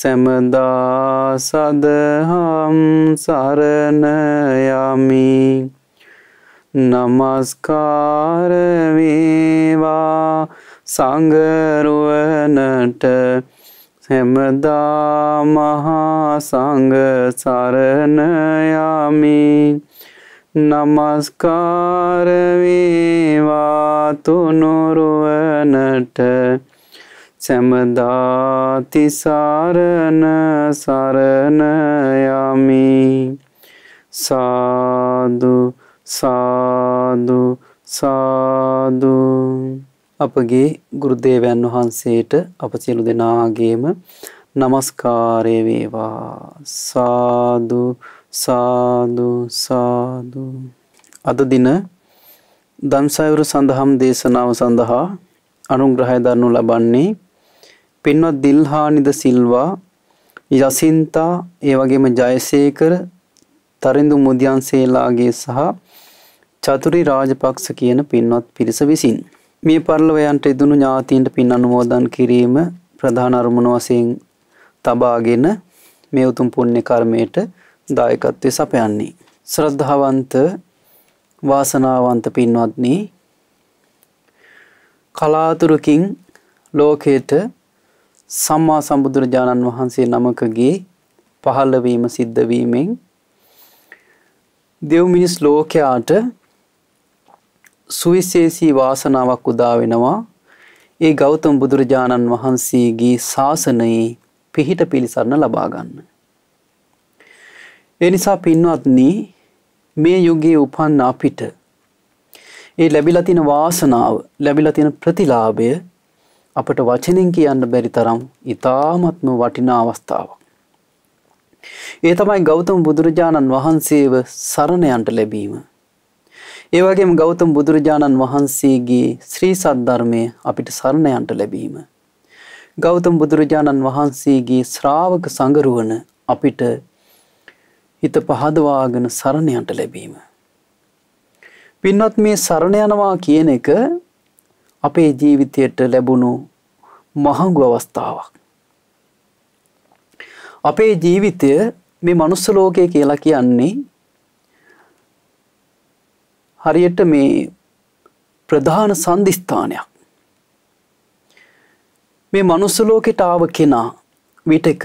සැමදා සදහම් සරණයමි නමස්කාරවේවා සංගරුවනට හැමදා මහා සංග සරණයමි නමස්කාරවේවා තුනුරුවනට සැමදාති සරණ සරණ යමි සාදු සාදු සාදු අපගේ ගුරුදේවයන් වහන්සේට අප සියලු දෙනාගේම নমස්කාරය වේවා සාදු සාදු සාදු අද දින දම්සයවරු සඳහම් දේශනාව සඳහා අනුග්‍රහය දරනු ලබන්නේ පින්වත් දිල්හානිද සිල්වා යසින්තා ඒ වගේම ජයසේකර තරිඳු මුදියන්සේලාගේ සහ චතුරි රාජපක්ෂ කියන පින්වත් පිරිස විසින් මේ පරලොවයන්ට ඉදුණු ඥාතීන්ට පින් අනුමෝදන් කිරීම ප්‍රධාන අරමුණ වශයෙන් තබාගෙන මේ උතුම් පුණ්‍ය කර්මයට දායකත්වයේ සපයන්නේ ශ්‍රද්ධාවන්ත වාසනාවන්ත පින්වත්නි කලාතුරකින් ලෝකයට සම්මා සම්බුදුරජාණන් වහන්සේ නමකගේ පහළවීම සිද්ධ වීමෙන් දෙව් මිනිස් ලෝකයාට සුවිශේෂී වාසනාවක් උදා වෙනවා ඒ ගෞතම බුදුරජාණන් වහන්සේගේ ශාසනයේ පිහිට පිළිසරණ ලබා ගන්න. ඒ නිසා පින්වත්නි මේ යුගයේ උපන් අපිට ඒ ලැබිලා තියෙන වාසනාව, ලැබිලා තියෙන ප්‍රතිලාභය අපට වචනින් කියන්න බැරි තරම් ඉතාමත්ම වටිනා අවස්ථාවක්. ඒ තමයි ගෞතම බුදුරජාණන් වහන්සේව සරණයන්ට ලැබීම. ඒ වගේම ගෞතම බුදුරජාණන් වහන්සේගේ ශ්‍රී සද්ධර්මය අපිට සරණයන්ට ලැබීම. ගෞතම බුදුරජාණන් වහන්සේගේ ශ්‍රාවක සංගරුවන අපිට හිත පහදවාගෙන සරණයන්ට ලැබීම. පින්වත් මේ සරණ යනවා කියන එක අපේ ජීවිතයට ලැබුණු මහංගු අවස්ථාවක්. අපේ ජීවිතය මේ මනුස්ස ලෝකය කියලා කියන්නේ හරියට මේ ප්‍රධාන සන්ධිස්ථානයක්. මේ මනුස්ස ලෝකෙට ආව කෙනා විටක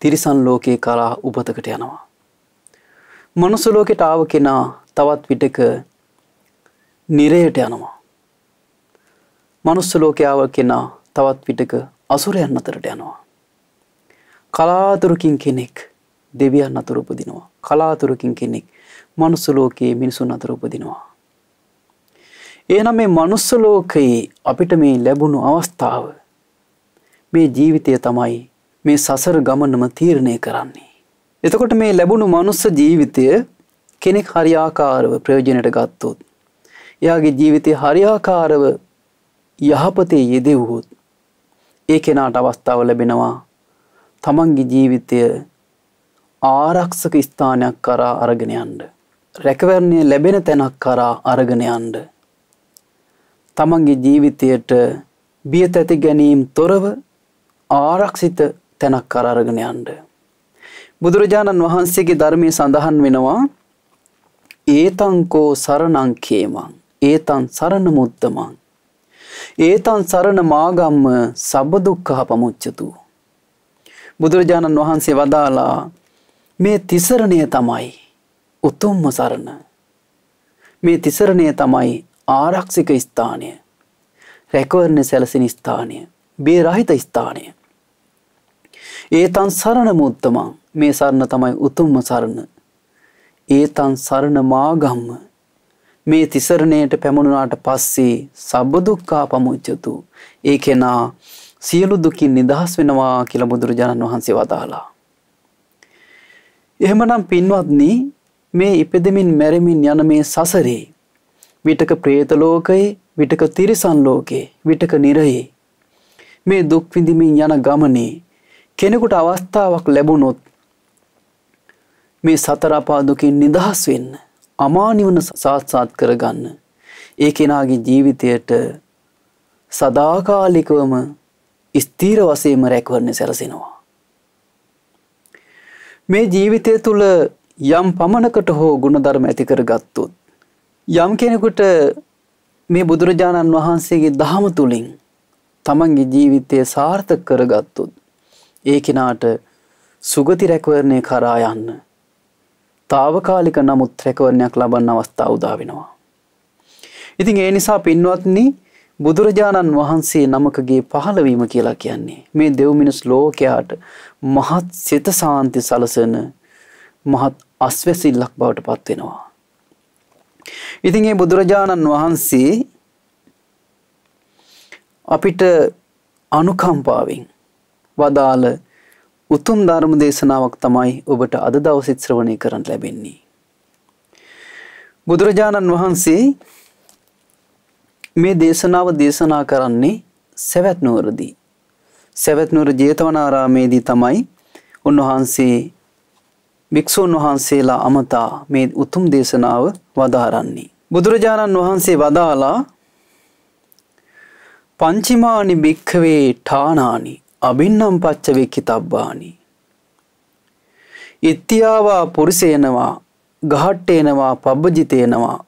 තිරිසන් ලෝකයේ කරා උපතකට යනවා. මනුස්ස ලෝකෙට ආව කෙනා තවත් විටක නිරයට යනවා. මනුස්ස ලෝකයාව කෙනා තවත් විටක අසුරයන් අතරට යනවා. කලාතුරකින් කෙනෙක් දෙවියන් අතර උපදිනවා. කලාතුරකින් කෙනෙක් මනුස්ස ලෝකයේ මිනිසුන් අතර උපදිනවා. එනම් මේ මනුස්ස ලෝකයේ අපිට මේ ලැබුණු අවස්ථාව මේ ජීවිතය තමයි මේ සසර ගමනම තීරණය කරන්නේ. එතකොට මේ ලැබුණු මනුස්ස ජීවිතය කෙනෙක් හරියාකාරව ප්‍රයෝජනයට ගත්තොත් එයාගේ ජීවිතය හරියාකාරව යහපතේ යෙදෙව්වොත් ඒ කෙනාට අවස්ථාව ලැබෙනවා තමන්ගේ ජීවිතය ආරක්ෂක ස්ථානයක් කරා අරගෙන යන්න. රැකවරණය ලැබෙන තැනක් කරා අරගෙන යන්න. තමන්ගේ ජීවිතයට බියත ඇති ගැනීම් තොරව ආරක්ෂිත තැනක් කර අරගෙන යන්න. බුදුරජාණන් වහන්සේගේ ධර්මය සඳහන් වෙනවා ඒතංකෝ සරණංකේමං ඒතන් සරණ මුත්තමං ඒතන් සරණ මාගම්ම සබදුක්කහ පමුච්චතු. බුදුරජාණන් වහන්සේ වදාලා මේ තිසරණය තමයි උතුම්ම සරණ. මේ තිසරණය තමයි ආරක්ෂික ස්ථානය රැකවරණ සැලසින ස්ථානය බේ රහිත ස්ථානය. ඒතන් සරණ මුත්තමන් මේ සරණ තමයි උතුම්ම සරණ ඒතන් සරණ මාගම්ම මේ තිසරණයට පැමුණුනාට පස්සේ සබ්බදුක්ඛා පමුච්චතු. ඒ කෙනා සියලු දුකින් නිදහස් වෙනවා කියලා බුදුරජාණන් වහන්සේ වදාලා. එහෙමනම් පින්වත්නි මේ ඉපදෙමින් මැරෙමින් යන මේ සසරේ විටක പ്രേත ලෝකයේ විටක තිරිසන් ලෝකයේ විටක නිරයේ මේ දුක් විඳිමින් යන ගමනේ කෙනෙකුට අවස්ථාවක් ලැබුණොත් මේ සතර අපා දුකින් නිදහස් වෙන්න අමානිවන සාත්සාත් කරගන්න. ඒ කෙනාගේ ජීවිතයට සදාකාලිකවම ස්ථීර වසයම රැකවරණ සැරසෙනවා. මේ ජීවිතය තුළ යම් පමණකට හෝ ගුණධර්ම ඇතිකර ගත්තුත්. යම් කෙනෙකුට මේ බුදුරජාණන් වහන්සේගේ දහම තුළින් තමන්ගේ ජීවිතය සාර්ථක කරගත්තුත් ඒ කෙනාට සුගති රැකවරණය කරා යන්න తాවකාලික නමුත් රැකවරණයක් ලබන්න අවස්ථාව උදාවෙනවා. ඉතින් ඒ නිසා පින්වත්නි බුදුරජාණන් වහන්සේ නමකගේ පහළවීම කියලා කියන්නේ මේ දෙව්මිනිස් ලෝකයාට මහත් සිත සාන්ති සලසන මහත් අස්වැසිල්ලක් බවට පත් වෙනවා. ඉතින් මේ බුදුරජාණන් වහන්සේ අපිට අනුකම්පාවෙන් වදාළ උතුම් ධර්ම දේශනාවක් තමයි ඔබට අද දවසෙත් ශ්‍රවණය කරන්න ලැබෙන්නේ. බුදුරජාණන් වහන්සේ මේ දේශනාව දේශනා කරන්නේ සැවැත් නුවරදී. සැවැත් නුවර ජේතවනාරාමේදී තමයි උන්වහන්සේ භික්ෂූන් වහන්සේලා අමතා මේ උතුම් දේශනාව වදාරන්නේ. බුදුරජාණන් වහන්සේ වදාලා පංචිමානි භික්ඛවේ ඨානානි අබින්නම් පච්චවෙක්කි තබ්බානි. ඉත්තියාවා පුරිසේනවා ගහට්ටේනවා පබ්බජිතේනවා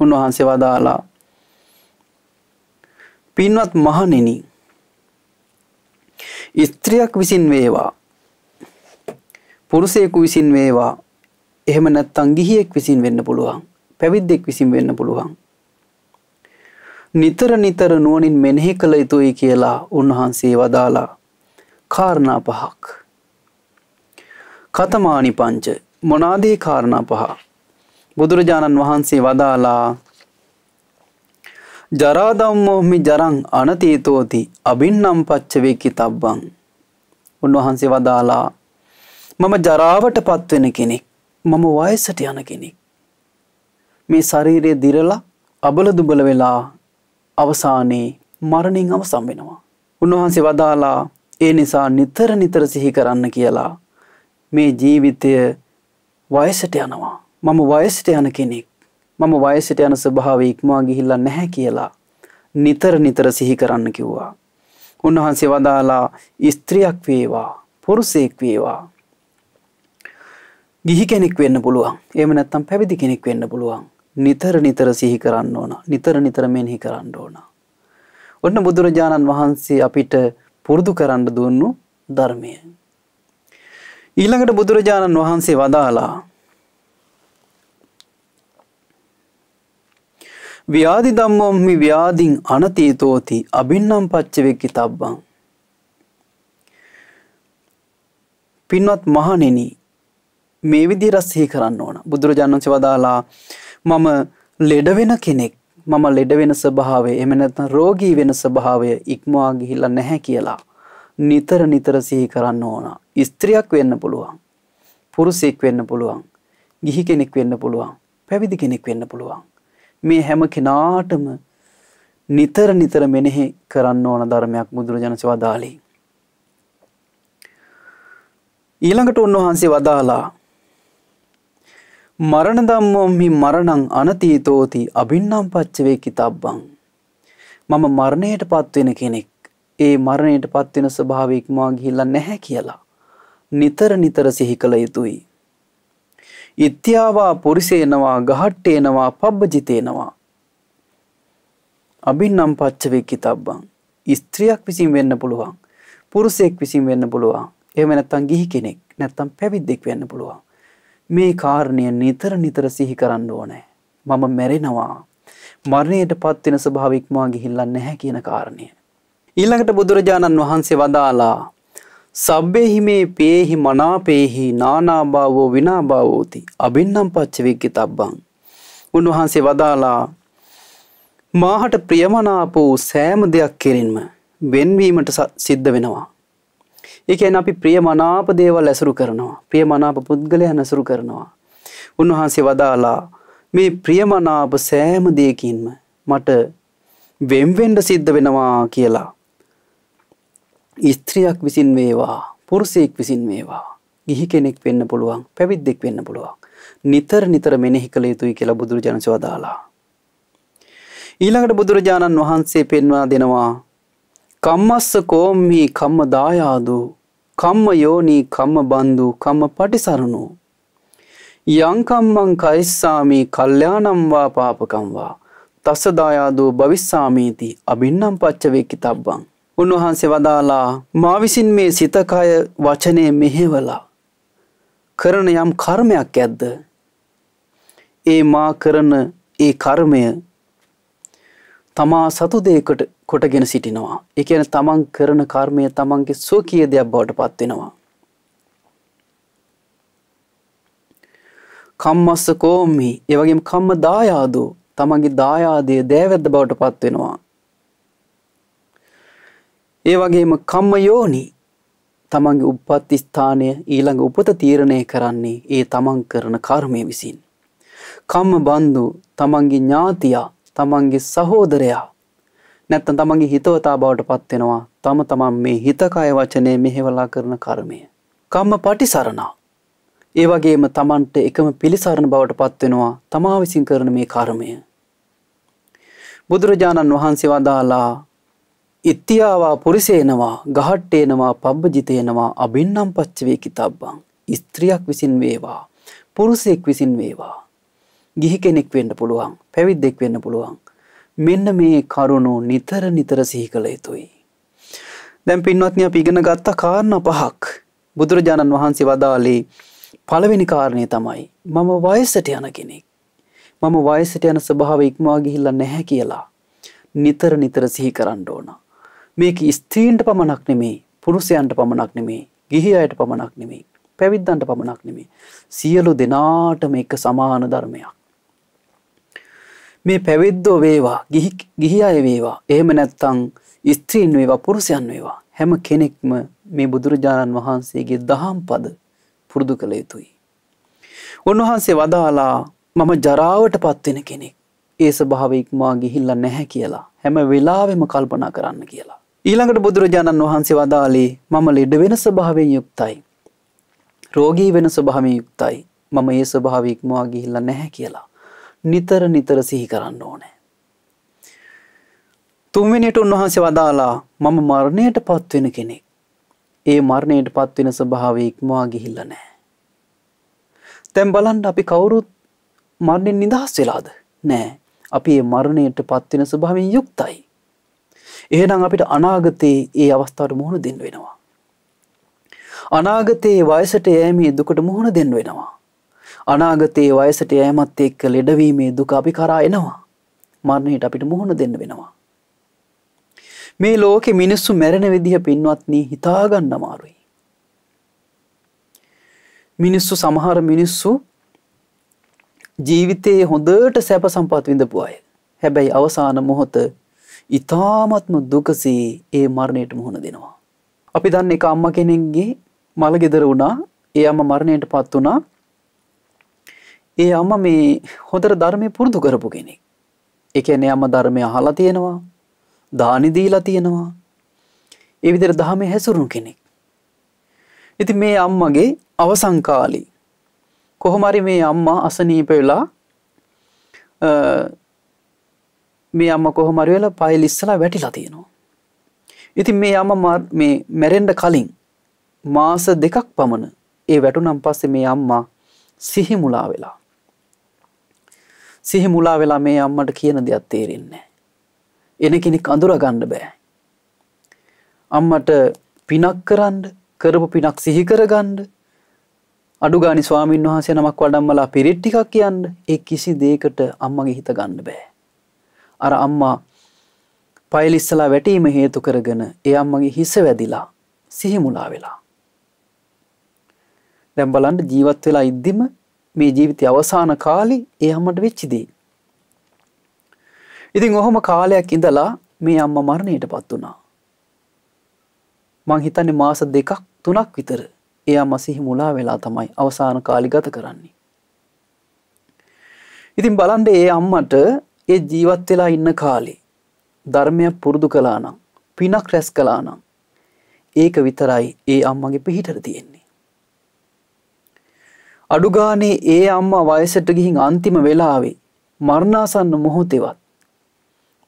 උන්වහන්සේ වදාලා පින්වත් මහණෙනි ස්ත්‍රියක් විසින් වේවා පුරුෂයෙකු විසින් වේවා එහෙම නැත්නම් ගිහියෙක් විසින් වෙන්න පුළුවන් පැවිද්දෙක් විසින් වෙන්න පුළුවන් නිතර නිතර නුවනින් මෙනෙහි කළ යුතුයි කියලා උන්වහන්සේ වදාලා. කාරණා පහක්. කතමානි පංච මොනාදේ කාරණා පහ. බුදුරජාණන් වහන්සේ වදාලා ජරාදම්මෝහමි ජරං අනතීතෝති අබින්නම් පච්චවෙකි තබ්බං. උන්වහන්සේ වදාලා මම ජරාවට පත්වෙන කෙනෙක් මම වයසට යන කෙනෙක්. මේ ශරීරය දිරලා අබල දුබල වෙලා අවසානයේ මරණින් අවසම් වෙනවා. උන්වහන්සේ වදාලා ඒ නිසා නිතර නිතර සිහි කරන්න කියලා මේ ජීවිතය වයසට යනවා. මම වයසට යන කෙනෙක්. මම වයසට යන ස්වභාවය ඉක්මවා ගිහිල්ලා නැහැ කියලා නිතර නිතර සිහි කරන්න කිව්වා. උන්වහන්සේ වදාලා ස්ත්‍රියක් වේවා, පුරුෂයෙක් වේවා. ගිහි කෙනෙක් වෙන්න පුළුවන්. එහෙම නැත්නම් පැවිදි කෙනෙක් වෙන්න පුළුවන්. නිතර නිතර සිහි කරන්න ඕන. නිතර නිතර මෙනෙහි කරන්න ඕන. ඔන්න බුදුරජාණන් වහන්සේ අපිට පුරුදු කරන්න දුන්නු ධර්මය. ඊළඟට බුදුරජාණන් වහන්සේ වදාලා ව්‍යාධි ධම්මොම්හි ව්‍යාධින් අනතීතෝති අභින්නම් පච්චවෙක්කි තබ්බං. පින්වත් මහනෙන මේ විදිරස්සහි කරන්න ඕන බුදුරජාණන්ච වදාලා මම ලෙඩවෙන කෙනෙක් මම ලෙඩවෙන ස්වභාවය එහෙම නැත්නම් රෝගී වෙන ස්වභාවය ඉක්මවා ගිහිල්ලා නැහැ කියලා නිතර නිතර සිහි කරන්න ඕන. ස්ත්‍රියක් වෙන්න පුළුවන්. පුරුෂයෙක් වෙන්න පුළුවන්. ගිහි කෙනෙක් වෙන්න පුළුවන්. පැවිදි කෙනෙක් වෙන්න පුළුවන්. මේ හැම කෙනාටම නිතර නිතර මෙනෙහි කරන්න ඕන ධර්මයක් බුදුරජාණන් වහන්සේ වදාළේ. ඊළඟට උන්වහන්සේ වදාලා මරණදම්මොම්හි මරණං අනතීතෝති අභින්නම් පච්චවේ කිතබ්බං. මම මරණයට පත්වෙන කෙනෙක් ඒ මරණයට පත්වෙන ස්වභාවයක්මවා ගිහිල්ල නැහැ කියලා. නිතර නිතර සිහි කළ යුතුයි. ඉත්‍යාවා පුරිසේනවා ගහට්ටේනවා පබ්බජිතේනවා. අභින්නම් පච්චවෙක්කි තබ්බං. ස්ත්‍රියක් විසින් වෙන්න පුළුවන්. පුරුසෙක් විසින් වෙන්න පුළුවන්. එහම නැත්තම් ගිහි කෙනෙක් නැත්තම් පැවිද්දෙක් වෙන්න පුළුවන්. මේ කාරණය නිතර නිතර සිහි කරන්න ඕනෑ. මම මැරෙනවා. මරණයට පත්වෙන ස්වභාවික්මා ගිහිල්ලන්න නැහැ කියන කාරණය. ඊළඟට බුදුරජාණන් වහන්සේ වදාලා සබ්බෙහිමේ පේහි මනාපේහි නානාභාවෝ විනාභාවෝති අබින්නම් පච්චවෙක්කි තබ්බං. උන්වහන්සේ වදාලා මාහට ප්‍රියමනාප වූ සෑම දෙයක් කෙරින්ම වෙන්වීමට සිද්ධ වෙනවා. ඒකැන් අපි ප්‍රිය මනාප දේවල් ඇසුරු කරනවා. ප්‍රිය මනාප පුද්ගලය නැසුරු කරනවා. උන්වහන්සේ වදාලා මේ ප්‍රියමනාප සෑම දෙයකින්ම මට වෙම්වෙන්ඩ සිද්ධ වෙනවා කියලා. ස්ත්‍රියක් විසින් වේවා පුරුසයෙක් විසින් වේවා ගිහි කෙනෙක් වෙන්න පුළුවන් පැවිද්දෙක් වෙන්න පුළුවන්. නිතර නිතර මෙනෙහි කළ යුතුයි කියලා බුදුරජාණන්සේ වදාලා. ඊළඟට බුදුරජාණන් වහන්සේ පෙන්වා දෙනවා කම්මස්ස කෝම්හි කම්ම දායාදු කම්ම යෝනී කම්ම බන්දු කම්ම පටිසරණු. යංකම්මං කයිස්සාමී කල්්‍යානම්වා පාපකම්වා. තස්සදායාදූ භවිස්සාමීති අභින්නම් පච්චවෙක්කි තබ්බං. උන්වහන්සේ වදාලා මාවිසින් මේ සිතකය වචනය මෙහෙවලා. කරන යම් කර්මයක් ඇද්ද. ඒ මා කරන ඒ කර්මය තමා සතු දේකට කොටගෙන සිටිනවා. ඒ කියන්නේ තමන් කරන කර්මය තමන්ගේ ස්වකීය දෙයක් බවට පත්වෙනවා. කම්මස්ස කෝමි, ඒ වගේම කම්ම දායාදෝ තමන්ගේ දායාදය දෑවැද්ද බවට පත්වෙනවා. ඒ වගේම කම්ම යෝනි තමන්ගේ උපත් ස්ථානය ඊළඟ උපත තීරණය කරන්නේ ඒ තමන් කරන කර්මය විසින්. කම්ම බන්දු තමන්ගේ ඥාතියා තමන්ගේ සහෝදරයා නැත්තම් තමන්ගේ හිතවතා බවට පත්වෙනවා තම තමන් මේ හිතකය වචනය මෙහෙවලා කරන කර්මය. කම්ම පටිසරණා. ඒ වගේම තමන්ට එකම පිළිසරණ බවට පත්වෙනවා තමා විසින් කරන මේ කර්මය. බුදුරජාණන් වහන්සේ වදාලා ඉත්තියාවා පුරිසේනවා ගහට්ටේනවා පබ්බජිතයනවා අබින්නම් පච්චවේ කිතබ්බං. ස්ත්‍රියක් විසින් වේවා. පුරුසෙක් විසින් වේවා. ගිහි කෙනෙක් වෙන්න පුළුවන්. පැවිද්දෙක් වෙන්න පුළුවන්. මෙන්න මේ කරුණු නිතර නිතර සිහි කළ යුතුයි. දැන් පින්වත්නි අපි ඉගෙන ගත්ත කාරණා පහක් බුදුරජාණන් වහන්සේ වදාළේ පළවෙනි කාරණය තමයි මම වයසට යන කෙනෙක්. මම වයසට යන ස්වභාව ඉක්මවා ගිහිල්ලා නැහැ කියලා නිතර නිතර සිහි කරන්න ඕන. මේක ස්ත්‍රීන්ට පමණක් නෙමේ, පුරුෂයන්ට පමණක් නෙමේ, ගිහි අයට පමණක් නෙමේ, පැවිද්දන්ට පමණක් නෙමේ. සියලු දෙනාටම එක සමාන ධර්මයක්. මේ පැවිද්දෝ වේවා ගිහි අය වේවා එහෙම නැත්තං ස්ත්‍රීන් වේවා පුරුෂයන් වේවා හැම කෙනෙක්ම මේ බුදුරජාණන් වහන්සේගේ දහම් පද පුරුදු කළ යුතුයි. උන්වහන්සේ වදාලා මම ජරාවට පත්වෙන කෙනෙක් ඒ ස්වභාව ඉක්මවා ගිහිල්ලා නැහැ කියලා හැම වෙලාවෙම කල්පනා කරන්න කියලා. ඊළඟට බුදුරජාණන් වහන්සේ වදාළේ මම ලෙඩ වෙන ස්වභාවයෙන් යුක්තයි. රෝගී වෙන ස්වභාවයෙන් යුක්තයි. මම ඒ ස්වභාවය ඉක්මවා ගිහිල්ලා නැහැ කියලා. නිතර නිතර සිහි කරන්න ඕනෑ. තුන්වෙනියට උන්වහන්සේ වදාලා මම මරණයට පත්වෙන කෙනෙක්. ඒ මරණයට පත්වෙන ස්වභාවය ඉක්මවා ගිහිල්ල නෑ. තැම් බලන්ඩ අපි කවුරුත් මරණයෙන් නිදහස් වෙලාද නෑ අපි ඒ මරණයට පත්වෙන ස්වභාවෙන් යුක්තයි. එහෙනම් අපිට අනාගතයේ ඒ අවස්ථාවට මුහුණ දෙන්න වෙනවා. අනාගතයේ වයසට යෑමේ දුකට මුහුණ දෙන්න වෙනවා. අනාගතයේ වයසට යෑමත් එක්ක ලෙඩවීමේ දුක අපි කරා එනවා. මරණයට අපිට මුහුණ දෙන්න වෙනවා. මේ ලෝකෙ මිනිස්සු මැරෙන විදිහ පින්වත්නී හිතාගන්න අමාරුයි. මිනිස්සු සමහර මිනිස්සු ජීවිතයේ හොඳට සැප සම්පත් විඳපු අය. හැබැයි අවසාන මොහොත ඉතාමත්ම දුකසේ ඒ මරණයට මුහුණ දෙනවා. අපි දන්න එක අම්ම කෙනෙක්ගේ මළගෙදර වුණා ඒ අම මරණයට පත් වනා ඒ අම්ම මේ හොඳට ධර්මය පුරුදු කරපු කෙනෙක්. එකන අම්ම ධර්මය අහලා තියෙනවා දානිදීලා තියෙනවා. ඒ විදිර දහමේ හැසුරුණු කෙනෙක්. ඉති මේ අම්මගේ අවසංකාලී. කොහොමරි මේ අම්මා අසනීප වෙලා මේ අම්ම කොහොමරි වෙලා පයිල් ඉස්සලා වැටිලා තියෙනවා. ඉතින් මේ අම මැරෙන්ඩ කලින් මාස දෙකක් පමණ ඒ වැටුනම් පස්සේ මේ අම්මා සිහිමුලා වෙලා. සිහි මුලා වෙලා මේ අම්මට කියන දෙයක් තේරෙන්නේ. එන කෙනෙක් අඳුර ගණ්ඩ බෑ. අම්මට පිනක් කරන්ඩ කරපු පිනක් සිහිකර ගණ්ඩ අඩුගානි ස්වාමීන් වහන්සේ නමක් වඩම්මලා පිරිට්ටිකක් කියන්න ඒ කිසි දේකට අම්මගේ හිත ගන්න බෑ. අර අම්මා පයිලිස්සලා වැටීම හේතු කරගෙන ඒ අම්මගේ හිස වැදිලා සිහිමුලා වෙලා. දැම් බලන්ට ජීවත් වෙලා ඉද්දිම මේ ජීවිතය අවසාන කාලි ඒ අම්මට වෙච්චිදී. ඉතින් ඔහොම කාලයක් ඉඳලා මේ අම්ම මරණයට පත් වනා. මං හිතන්නේ මාස දෙකක් තුනක් විතර එයා මසිහි මුලා වෙලා තමයි අවසාන කාලි ගත කරන්නේ. ඉතින් බලන්ඩ ඒ අම්මට ඒ ජීවත් වෙලා ඉන්න කාලේ ධර්මයක් පුරුදු කලානම් පිනක් රැස් කලානම් ඒක විතරයි ඒ අම්මගේ පිහිටර තියෙන්නේ. අඩුගානේ ඒ අම්මා වයසට ගිහින් අන්තිම වෙලාවේ මරණාසන්න මොහොතේවත්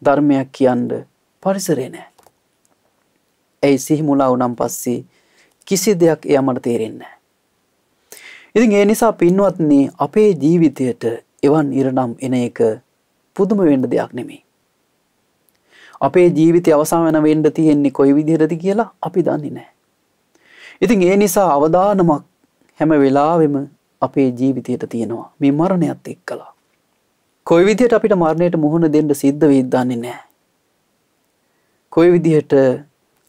ධර්මයක් කියන්න පරිසරේ නැහැ. ඒ සිහිමුලා උනම් පස්සේ කිසි දෙයක් එයාමට තේරෙන්නේ නැහැ. ඉතින් ඒ නිසා පින්වත්නි අපේ ජීවිතයට එවන් ඉරණම් එන එක පුදුම වෙන්න දෙයක් නෙමෙයි. අපේ ජීවිතය අවසන් වෙන වෙන්න තියෙන්නේ කොයි විදිහටද කියලා අපි දන්නේ නැහැ. ඉතින් ඒ නිසා අවදානමක් හැම වෙලාවෙම අපේ ජීවිතයට තියෙනවා මේ මරණයත් එක් කලා. කොයි විදියට අපිට මරණයට මුහුණ දෙන්න සිද්ධ විද්දන්නේ නෑ. කොයි විදිහට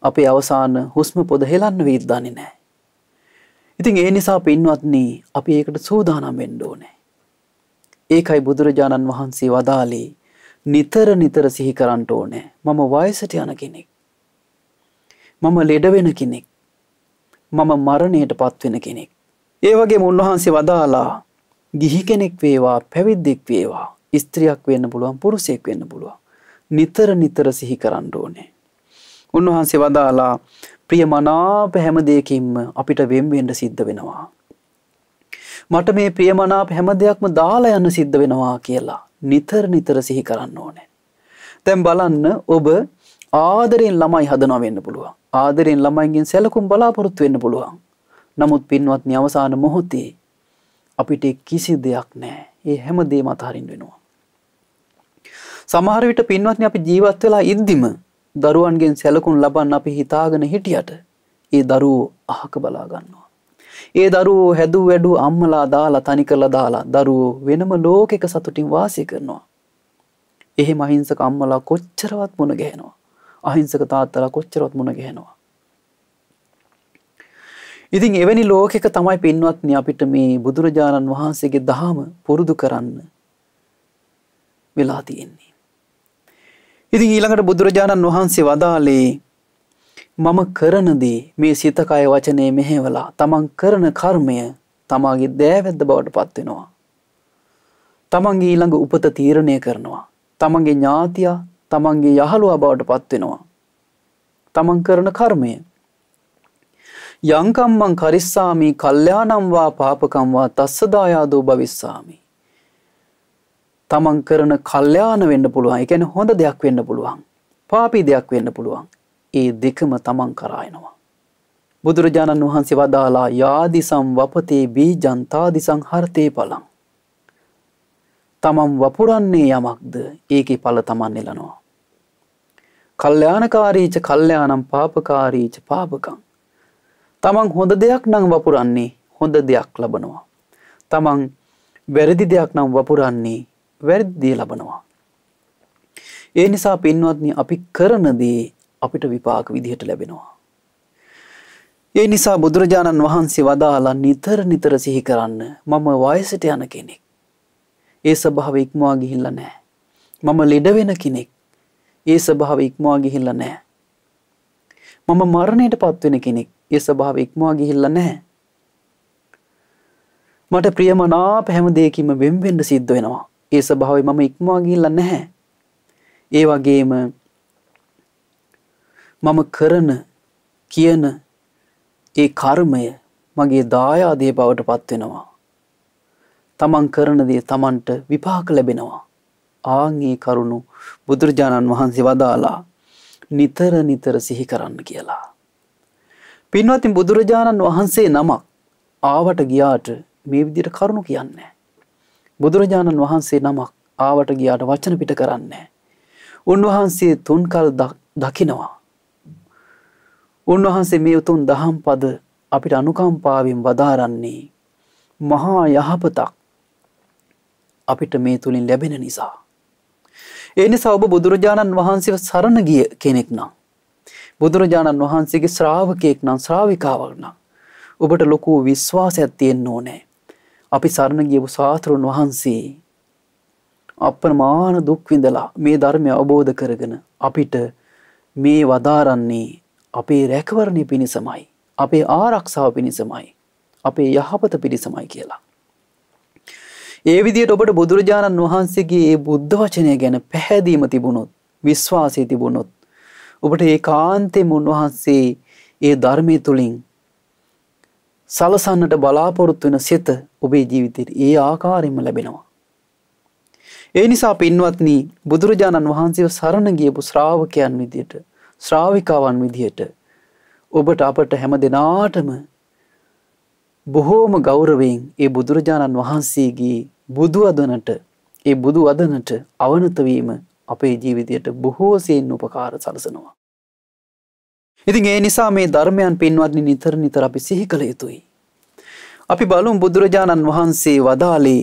අපේ අවසාන හුස්ම පොද හෙලන්න විද්දන්නේ නෑ. ඉතින් ඒ නිසා පින්වත්නී අපි ඒකට සූදානම් වෙන්න ඕනේ. ඒකයි බුදුරජාණන් වහන්සේ වදාලේ නිතර නිතර සිහි කරන්න ඕනේ. මම වයසට යන කෙනෙක්. මම ලෙඩ වෙන කෙනෙක්. මම මරණයට පත් වෙන කෙනෙක්. ඒ වගේ මුන්වහන්සේ වදාලා ගිහි කෙනෙක් වේවා පැවිද්දෙක් වේවා ස්ත්‍රියක් වෙන්න පුළුවන් පුරුසෙක් වෙන්න පුළුවන් නිතර නිතර සිහි කරන්න ඕනේ. උන්වහන්සේ වදාලා ප්‍රිය මනාප හැම දෙයකින්ම අපිට වෙන්වෙන්ඩ සිද්ධ වෙනවා. මට මේ ප්‍රියමනාප හැම දෙයක්ම දාලා යන්න සිද්ධ වෙනවා කියලා නිතර නිතර සිහි කරන්න ඕනේ. තැම් බලන්න ඔබ ආදරෙන් ළමයි හදනවෙන්න පුළුවන් ආදරෙන් ළමයින්ගෙන් සැලකුම් බලාපොරොත්තු වෙන්න පුළුවන් නමුත් පින්වත්නි අවසාන මොහොතේ අපිට කිසි දෙයක් නෑ. ඒ හැම දේම අතහරින්න වෙනවා. සමහර විට පින්වත්නි අපි ජීවත් වෙලා ඉද්දිම දරුවන්ගෙන් සැලකුම් ලබන්න අපි හිතාගෙන හිටියට ඒ දරුවෝ අහක බලා ගන්නවා. ඒ දරුවෝ හැදූ වැඩු අම්මලා දාලා තනි කරලා දාලා දරුවෝ වෙනම ලෝකෙක සතුටින් වාසය කරනවා. එහෙම අහිංසක අම්මලා කොච්චරවත් මුණ ගැහෙනවා. අහිංසක තාත්තලා කොච්චරවත් මුණ ගැහෙනවා. ඉතින් එවැනි ලෝකෙක තමයි පින්වත්නි අපිට මේ බුදුරජාණන් වහන්සේගේ දහම පුරුදු කරන්න වෙලා තියෙන්නේ. ඉතින් ඊළඟට බුදුරජාණන් වහන්සේ වදාළේ මම කරන දේ මේ සිත කය වචනේ මෙහෙवला තමන් කරන කර්මය තමාගේ දෑවැද්ද බවට පත් වෙනවා. තමන්ගේ ඊළඟ උපත තීරණය කරනවා. තමන්ගේ ඥාතියා තමන්ගේ යහළුවා බවට පත් වෙනවා. තමන් කරන කර්මය යංකම්මං කරිස්සාමි කල්්‍යානම්වා පාපකම්වා තස්සදායාදෝ භවිස්සාමි. තමන් කරන කල්්‍යාන වෙන්න පුළුවන් එකැන හොඳ දෙයක් වෙන්න පුළුවන්. පාපි දෙයක් වෙන්න පුළුවන්. ඒ දෙකම තමන් කරායනවා. බුදුරජාණන් වහන්සේ වදාලා යාදිසම් වපතේ බී ජන්තාදිසං හර්තය පලං. තමම් වපුරන්නේ යමක්ද ඒකෙ පල තමන් එලනවා. කල්්‍යානකාරීච කල්්‍යයානම් පාපකාරීච පාපකං. තමන් හොඳ දෙයක් නං වපුරන්නේ හොඳ දෙයක් ලබනවා. තමන් වැරදි දෙයක් නම් වපුරන්නේ වැරදිය ලබනවා. ඒ නිසා පින්වත්නි අපි කරනදී අපිට විපාක විදිහට ලැබෙනවා. ඒ නිසා බුදුරජාණන් වහන්සේ වදාලා නිතර නිතර සිහි කරන්න මම වයසට යන කෙනෙක්. ඒ ස්වභාව ඉක්මවා ගිහිල්ලා නැහැ. මම ලෙඩ වෙන කෙනෙක්. ඒ ස්වභාව ඉක්මවා ගිහිල්ලා නැහැ. මම මරණයට පත්වෙන කෙනෙක්. ඒ ස්වභාව ඉක්මවා ගිහිල්ලා නැහැ. මට ප්‍රියමනාප හැම දෙයකින්ම වෙන් වෙන්න සිද්ධ වෙනවා. ඒ ස්වභාවය මම ඉක්මවා ගිහිල්ලා නැහැ. ඒ වගේම මම කරන කියන ඒ කර්මය මගේ දායාදේ බවට පත් වෙනවා. තමන් කරන දේ තමන්ට විපාක ලැබෙනවා. ආන් ඒ කරුණු බුදුරජාණන් වහන්සේ වදාලා නිතර නිතර සිහි කරන්න කියලා. පින්වත්තින් බුදුරජාණන් වහන්සේ නමක් ආවට ගියාට මේ විදිට කරුණු කියන්නේ. බුදුරජාණන් වහන්සේ නමක් ආවට ගියාට වචන පිට කරන්නේ. උන්වහන්සේ තුන්කල් දකිනවා. උන්වහන්සේ මේ උතුන් දහම් පද අපිට අනුකම්පාවෙන් වදාරන්නේ මහා යහපතක් අපිට මේ තුළින් ලැබෙන නිසා. ඒ නිසා ඔබ බුදුරජාණන් වහන්සේ සරණ ගිය කෙනෙක් නම් බුදුරජාණන් වහන්සේගේ ශ්‍රාවකයෙක් නම් ශ්‍රාවිකාවක් නම් ඔබට ලොකු විශ්වාසයක් තියෙන්න ඕනේ. අපි සරණ ගියපු සාතරුන් වහන්සේ අප්‍රමාණ දුක් විඳලා මේ ධර්මය අවබෝධ කරගෙන අපිට මේ වදාරන්නේ අපේ රැකවරණය පිණිසමයි, අපේ ආරක්ෂාව පිණිසමයි, අපේ යහපත පිණිසමයි කියලා. ඒ විදිහට ඔබට බුදුරජාණන් වහන්සේගේ ඒ බුද්ධ වචනය ගැන පැහැදීම තිබුණොත්, විශ්වාසය තිබුණොත් ඔබට ඒ කාන්තෙම උන්වහන්සේ ඒ ධර්මය තුළින් සලසන්නට බලාපොරොත්තු වෙන සිත ඔබේ ජීවිතයට ඒ ආකාරයෙන්ම ලැබෙනවා. ඒ නිසා පින්වත්නි බුදුරජාණන් වහන්සේව සරණ ගියපු ශ්‍රාවකයන් විදියට ශ්‍රාවිකාවන් විදියට ඔබට අපට හැම දෙනාටම බොහෝම ගෞරවයෙන් ඒ බුදුරජාණන් වහන්සේගේ බුදු අදනට ඒ බුදු අදනට අවනත වීම අපේ ජීවිතයට බොහෝසයෙන් උපකාර සලසනවා. ඉතින් ඒ නිසා මේ ධර්මයන් පින්වත්නි නිතර නිතර අපි සිහි කළ යුතුයි. අපි බලුම් බුදුරජාණන් වහන්සේ වදාලේ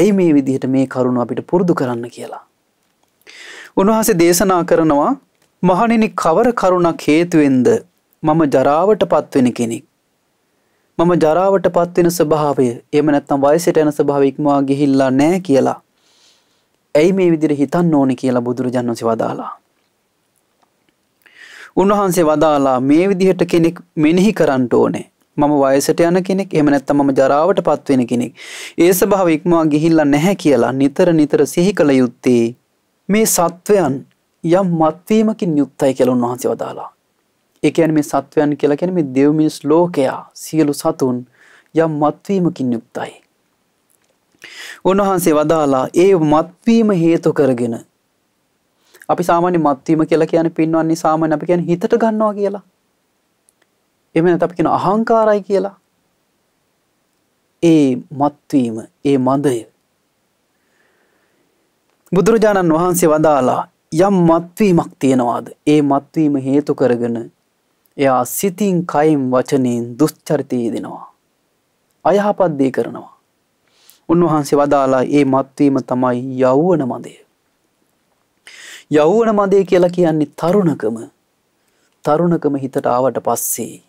ඇයි මේ විදිහට මේ කරුණු අපිට පුරුදු කරන්න කියලා. උන්වහන්සේ දේශනා කරනවා මහණෙනි කවර කරුණක් හේතුවෙන්ද මම ජරාවට පත්වෙන කෙනෙක්. මම ජරාවට පත්වෙන ස්වභාවය එම නැත්තම් වයසට යන ස්වභාව ඉක්මවා ගිහිල්ලා නෑ කියලා. ඇයි මේ විදිර හිතන්න ඕනි කියලා බුදුරජන් වසි වදාලා. උන්වහන්සේ වදාලා මේ විදිහට කෙනෙක් මෙනෙහි කරන්නට ඕනේ මම වයසට යන කෙනෙක් එහෙම නැත්නම් මම ජරාවට පත්වෙන කෙනෙක්. ඒ ස්වභාව ඉක්මවා ගිහිල්ලා නැහැ කියලා නිතර නිතර සිහි කළ යුත්තේ මේ සත්වයන් යම් මත්වීමකින් යුක්තයි කියලා උන්වහන්සේ වදාලා. ඒ කියන්නේ මේ සත්වයන් කියලා කියන්නේ මේ දෙව් මිනිස් ලෝකයා සියලු සතුන් යම් මත්වීමකින් යුක්තයි. උන්වහන්සේ වදාලා ඒ මත්වීම හේතු කරගෙන අපි සාමාන්‍ය මත්වීම කියලා කියන්නේ පින්වන්නේ සාමාන්‍ය අපි කියන්නේ හිතට ගන්නවා කියලා. එහෙම නැත්නම් අපි කියන අහංකාරයි කියලා. ඒ මත්වීම, ඒ මදය. බුදුරජාණන් වහන්සේ වදාලා යම් මත්වීමක් තියනවාද? ඒ මත්වීම හේතු කරගෙන එයා සිතින්, කයින්, වචනෙන් දුස්චරිතය දෙනවා. අයහපත් දේ කරනවා. උන්වහන්සේ වදාලා ඒ මත්වීම තමයි යෞවන මදය. යෞවන මදය කියලා කියන්නේ තරුණකම තරුණකම හිතට ආවට පස්සේ.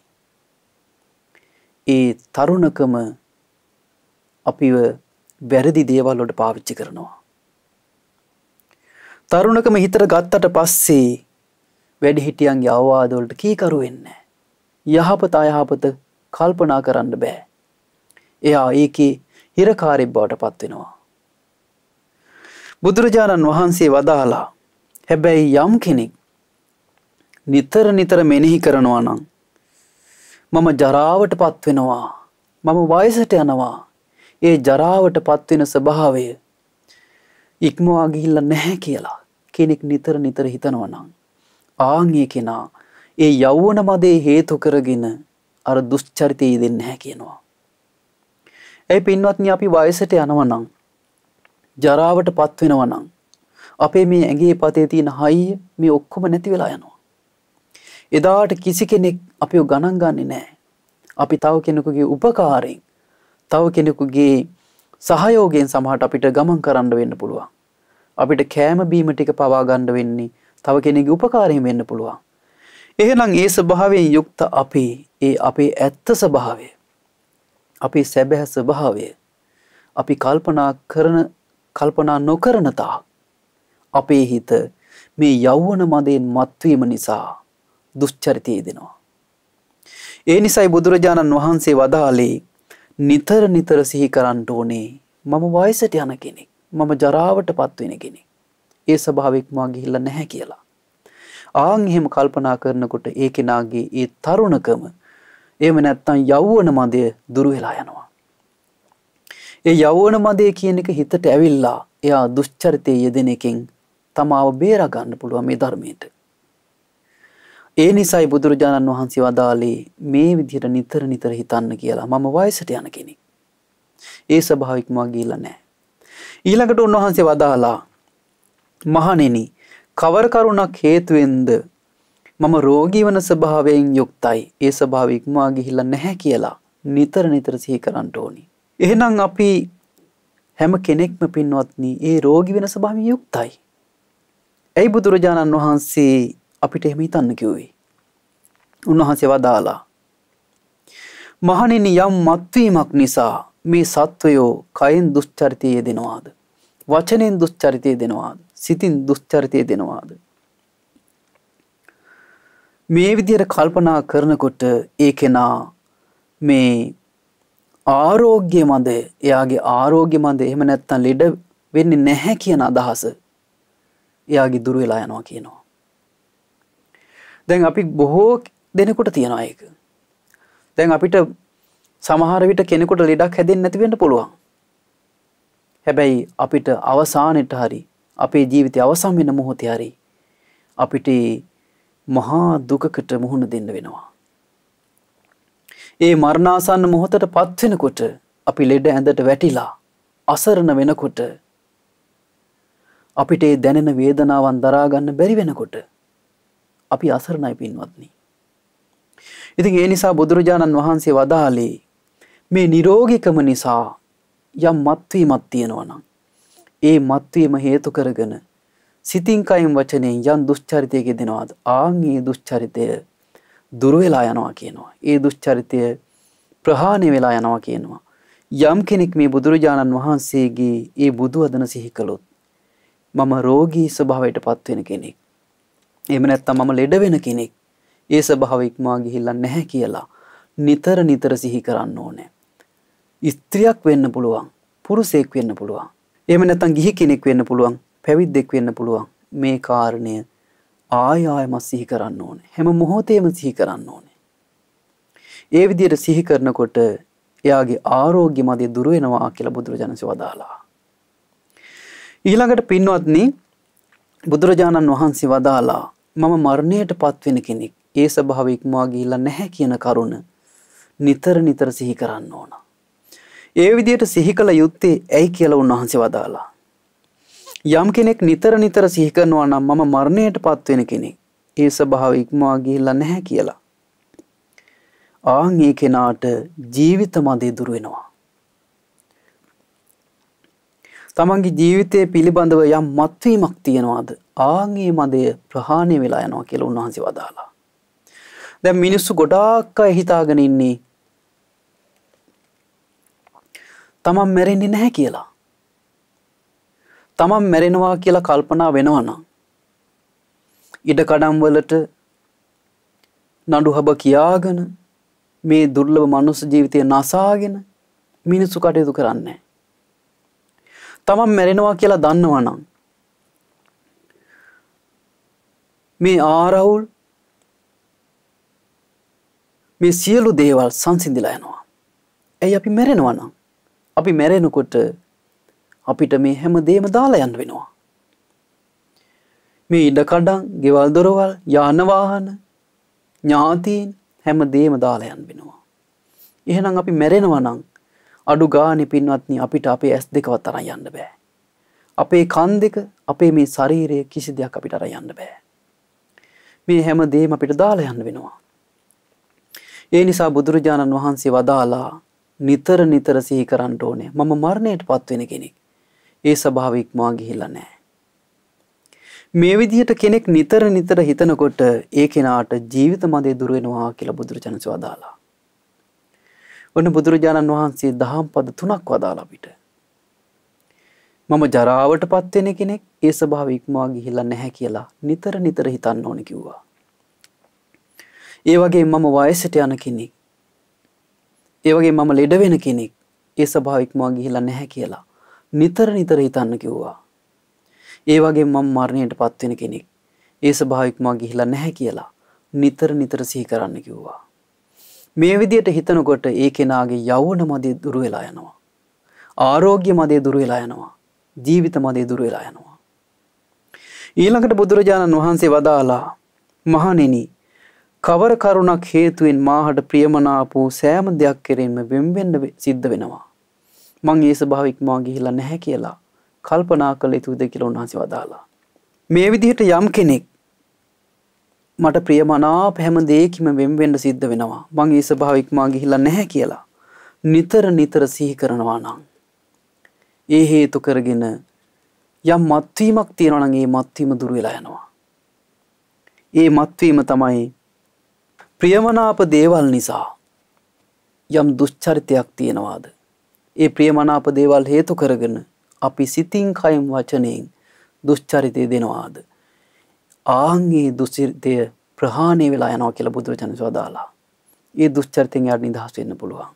ඒ තරුණකම අපිව වැරදි දේවල්ලොට පාවිච්චි කරනවා. තරුණකම හිතට ගත්තට පස්සේ වැඩිහිටියන්ගේ අවවාදවලට කීකරු වෙන්න. යහපත අයහපත කල්පනා කරන්න බෑ. එයා ඒකේ හිරකාරිබ් බවට පත්වෙනවා. බුදුරජාණන් වහන්සේ වදාලා හැබැයි යම් කෙනෙක් නිතර නිතර මෙනෙහි කරනවා නම් මම ජරාවට පත්වෙනවා මම වයසට යනවා ඒ ජරාවට පත්වෙන ස්වභාවය ඉක්මවා ගිහිල්ලා නැහැ කියලා කෙනෙක් නිතර නිතර හිතනවා නම් ආන්ගේ කෙනා ඒ යෞවන මදේ හේතු කරගෙන අර දුෂ්චරිතය දෙන්නේ නැහැ කියනවා ඇයි පින්වත්නි අපි වයසට යනවනම් ජරාවට පත් වෙනවනම් අපේ මේ ඇඟේ පතේ තියෙන හයිය මේ ඔක්කොම නැති වෙලා යනවා. එදාට කිසි කෙනෙක් අපිව ගණන් ගන්නේ නැහැ. අපි තව කෙනෙකුගේ උපකාරයෙන් තව කෙනෙකුගේ සහයෝගයෙන් සමහරට අපිට ගමන් කරන්න වෙන්න පුළුවන්. අපිට කෑම බීම ටික පවා ගන්න වෙන්නේ තව කෙනෙකුගේ උපකාරයෙන් වෙන්න පුළුවන්. එහෙනම් ඒ ස්වභාවයෙන් යුක්ත අපි ඒ අපේ ඇත්ත ස්වභාවය අපේ සැබැහැ ස්වභාවය අපි කල්පනා කරන කල්පනා නොකරනතා අපේ හිත මේ යෞවන මදයෙන් මත්වීම නිසා දුෂ්චරිතයේ දෙනවා. ඒ නිසයි බුදුරජාණන් වහන්සේ වදාලේ නිතර නිතර සිහි කරන්න ඕනේ මම වයසට යන කෙනෙක් මම ජරාවට පත්වෙන කෙනෙක් ඒ ස්වභාවිකමා ගිහිල්ලා නැහැ කියලා. ආන් එහෙම කල්පනා කරනකොට ඒ කෙනාගේ ඒ තරුණකම එහෙම නැත්නම් යෞවන මදය දුරු වෙලා යනවා. ඒ යෞවන මදය කියන එක හිතට ඇවිල්ලා එයා දුෂ්චරිතයේ යෙදෙන එකෙන් තමාව බේරා ගන්න පුළුවන් මේ ධර්මයට. ඒ නිසායි බුදුරජාණන් වහන්සේ වදාළේ මේ විදිහට නිතර නිතර හිතන්න කියලා. මම වයසට යන කෙනෙක්. ඒ ස්වභාවිකම ගිහිල්ලා නැහැ. ඊළඟට උන්වහන්සේ වදාලා මහණෙනි කවර කරුණක් හේතුවෙන්ද මම රෝගී වන ස්වභාවයෙන් යුක්තයි. ඒ ස්වභාව ඉක්මවා ගිහිල්ලා නැහැ කියලා නිතර නිතර සිහි කරන්න ඕනි. එහෙනම් අපි හැම කෙනෙක්ම පින්වත්නි ඒ රෝගී වෙන ස්වභාවයෙන් යුක්තයි. ඇයි බුදුරජාණන් වහන්සේ අපිට එහෙම හිතන්න කිව්වේ? උන්වහන්සේ වදාලා මහණෙනි යම් මත්වීමක් නිසා මේ සත්වයෝ කයෙන් දුෂ්චරිතය දෙනවාද. වචනෙන් දුෂ්චරිතය දෙනවාද. සිතින් දුෂ්චරිතය දෙනවාද. මේ විදියට කල්පනා කරනකොට ඒ කෙනා මේ ආරෝග්‍ය මන්ද එයාගේ ආරෝග්‍ය මන්ද එහෙම නැත්තම් ලෙඩ වෙන්නේ නැහැ කියන අදහස එයාගේ දුර වෙලා යනවා කියනවා. දැන් අපි බොහෝ දෙනෙකුට තියෙනවා ඒක. දැන් අපිට සමහර විට කෙනෙකුට ලෙඩක් හැදෙන්නේ නැති වෙන්න පුළුවන්. හැබැයි අපිට අවසානෙට හරි අපේ ජීවිතය අවසන් වෙන මොහොතේ හරි අපිට මහා දුකකට මුහුණ දෙන්න වෙනවා. ඒ මරණාසන්න මොහොතට පත්වෙනකොට අපි ලෙඩ ඇඳට වැටිලා අසරණ වෙනකොට අපිට ඒ දැනෙන වේදනාවන් දරාගන්න බැරි වෙනකොට අපි අසරණයි පින්වත්නි. ඉතින් ඒ නිසා බුදුරජාණන් වහන්සේ වදාලේ මේ නිරෝගිකම නිසා යම් මත්වීමක් තියෙනවා නම් ඒ මත්වීම හේතු කරගෙන සිතින් කයින් වචනයෙන් යම් දුෂ්චරිතයක දෙනවාද ආන් ඒ දුෂ්චරිතය දුර වෙලා යනවා කියනවා. ඒ දුෂ්චරිතය ප්‍රහාණය වෙලා යනවා කියනවා. යම් කෙනෙක් මේ බුදුරජාණන් වහන්සේගේ ඒ බුදු අදන සිහි කළොත් මම රෝගී ස්වභාවයට පත් වෙන කෙනෙක්. එහෙම නැත්නම් මම ලෙඩ වෙන කෙනෙක්. ඒ ස්වභාව ඉක්මවා ගිහිල්ලා නැහැ කියලා නිතර නිතර සිහි කරන්න ඕනේ. ස්ත්‍රියක් වෙන්න පුළුවන්, පුරුෂයෙක් වෙන්න පුළුවන්. එහෙම නැත්නම් ගිහි කෙනෙක් වෙන්න පුළුවන්, පැවිද්දෙක් වෙන්න පුළුවන් මේ කාරණය ආයායම සිහි කරන්න ඕනේ. හැම මොහොතේම සිහි කරන්න ඕනේ. ඒ විදිහට සිහි කරනකොට එයාගේ ආරෝග්‍ය මදේ දුර වෙනවා කියලා බුදුරජාණන්සේ වදාලා. ඊළඟට පින්වත්නි බුදුරජාණන් වහන්සේ වදාලා මම මරණයටපත් වෙන කෙනෙක්. ඒ ස්වභාවය ඉක්මවා ගිහිල්ලා නැහැ කියන කරුණ නිතර නිතර සිහි කරන්න ඕන. ඒ විදිහට සිහි කළ යුත්තේ ඇයි කියලා උන්වහන්සේ වදාලා. යම් කෙනෙක් නිතර නිතර සිහිකරනවා නම් මම මරණයට පත්වෙන කෙනෙක්. ඒ ස්වභාව ඉක්මවා ගිහිල්ලා නැහැ කියලා. ආන් ඒ කෙනාට ජීවිත මදේ දුර වෙනවා. තමන්ගේ ජීවිතය පිළිබඳව යම් මත්වීමක් තියෙනවාද ආගේ මදය ප්‍රහාණය වෙලා යනවා කියලා උන්වහන්සේ වදාලා. දැ මිනිස්සු ගොඩාක් අය හිතාගෙන ඉන්නේ තමන් මැරෙන්නේ නැහැ කියලා. තමන් මැරෙනවා කියලා කල්පනා වෙනවනම් ඉඩකඩම් වලට නඩුහබ කියාගෙන මේ දුර්ලභ මනුස්ස ජීවිතය නසාගෙන මිනිස්සු කටයුතු කරන්නේ තමන් මැරෙනවා කියලා දන්නවනම් මේ ආරවුල් මේ සියලු දේවල් සංසිඳිලා යනවා. ඇයි අපි මැරෙනවා නම්? අපි මැරෙනකොට අපිට මේ හැම දේම දාලා යන්න වෙනවා. මේ ඉඩකඩන් ගෙවල් දොරවල් යානවාහන ඥාතීන් හැම දේම දාලා යන්න වෙනවා. එහෙනම් අපි මැරෙනවා නම් අඩු ගානේ පින්වත්නි අපිට අපේ ඇස් දෙකවත් අරන් යන්න බෑ. අපේ කන් දෙක අපේ මේ ශරීරය කිසි දෙයක් අපිට අරන් යන්න බෑ. මේ හැම දේම අපිට දාලා යන්න වෙනවා. ඒ නිසා බුදුරජාණන් වහන්සේ වදාලා නිතර නිතර සිහි කරන්න ඕනේ. මම මරණයට පත් වෙන කෙනෙක්. ඒ ස්වභාවය ඉක්මවා ගිහිලා නැහැ. මේ විදිහට කෙනෙක් නිතර නිතර හිතනකොට ඒ කෙනාට ජීවිත මදේ දුර වෙනවා කියලා බුදුරජාණන් වදාලා. ඔන්න බුදුරජාණන් වහන්සේ දහම් පද තුනක් වදාලා අපිට. මම ජරාවටපත් වෙන කෙනෙක් ඒ ස්වභාවය ඉක්මවා ගිහිලා නැහැ කියලා නිතර නිතර හිතන්න ඕන කිව්වා. ඒ වගේ මම වයසට යන කෙනෙක් ඒ වගේ මම ලෙඩ වෙන කෙනෙක් ඒ ස්වභාව ඉක්මවා ගිහිලා නැහැ කියලා නිතර නිතර හිතන්න කිව්වා. ඒ වගේ මම මරණයට පත්වෙන කෙනෙක්. ඒ ස්වභාවික මා ගිහිලා නැහැ කියලා නිතර නිතර සිහි කරන්න කිව්වා. මේ විදියට හිතනකොට ඒ කෙනාගේ යෞවන මදේ දුර වෙලා යනවා. ආරෝග්‍ය මදේ දුර වෙලා යනවා. ජීවිත මදේ දුර වෙලා යනවා. ඊළඟට බුදුරජාණන් වහන්සේ වදාලා මහණෙනි කවර කරුණක් හේතුවෙන් මාහට ප්‍රියමනාප වූ සෑම දෙයක් කෙරෙන්න වෙම්බෙන්න සිද්ධ වෙනවා. මං ඒ ස්වභාව ඉක්මවා ගිහිලා නැහැ කියලා කල්පනා කළ යුතුද කියලා උන්වහන්සේ වදාලා. මේ විදිහට යම් කෙනෙක් මට ප්‍රියමනාප හැම දෙයකින්ම වෙන්වෙන්න සිද්ධ වෙනවා. මං ඒ ස්වභාව ඉක්මවා ගිහිලා නැහැ කියලා නිතර නිතර සිහි කරනවා නම් ඒ හේතු කරගෙන යම් මත්වීමක් තියෙනවා නම් ඒ මත්වීම දුර වෙලා යනවා. ඒ මත්වීම තමයි ප්‍රියමනාප දේවල් නිසා යම් දුෂ්චරිතයක් තියෙනවාද ඒ ප්‍රියමනාප දේවල් හේතු කරගෙන අපි සිතින් කයින් වචනයෙන් දුෂ්චරිතය දෙනවාද. ආන්ගේ දුසිරිතය ප්‍රහාණය වෙලා යනවා කියලා බුදුරජාණන් වදාලා. ඒ දුෂ්චරිතෙන් යට නිදහස් වෙන්න පුළුවන්.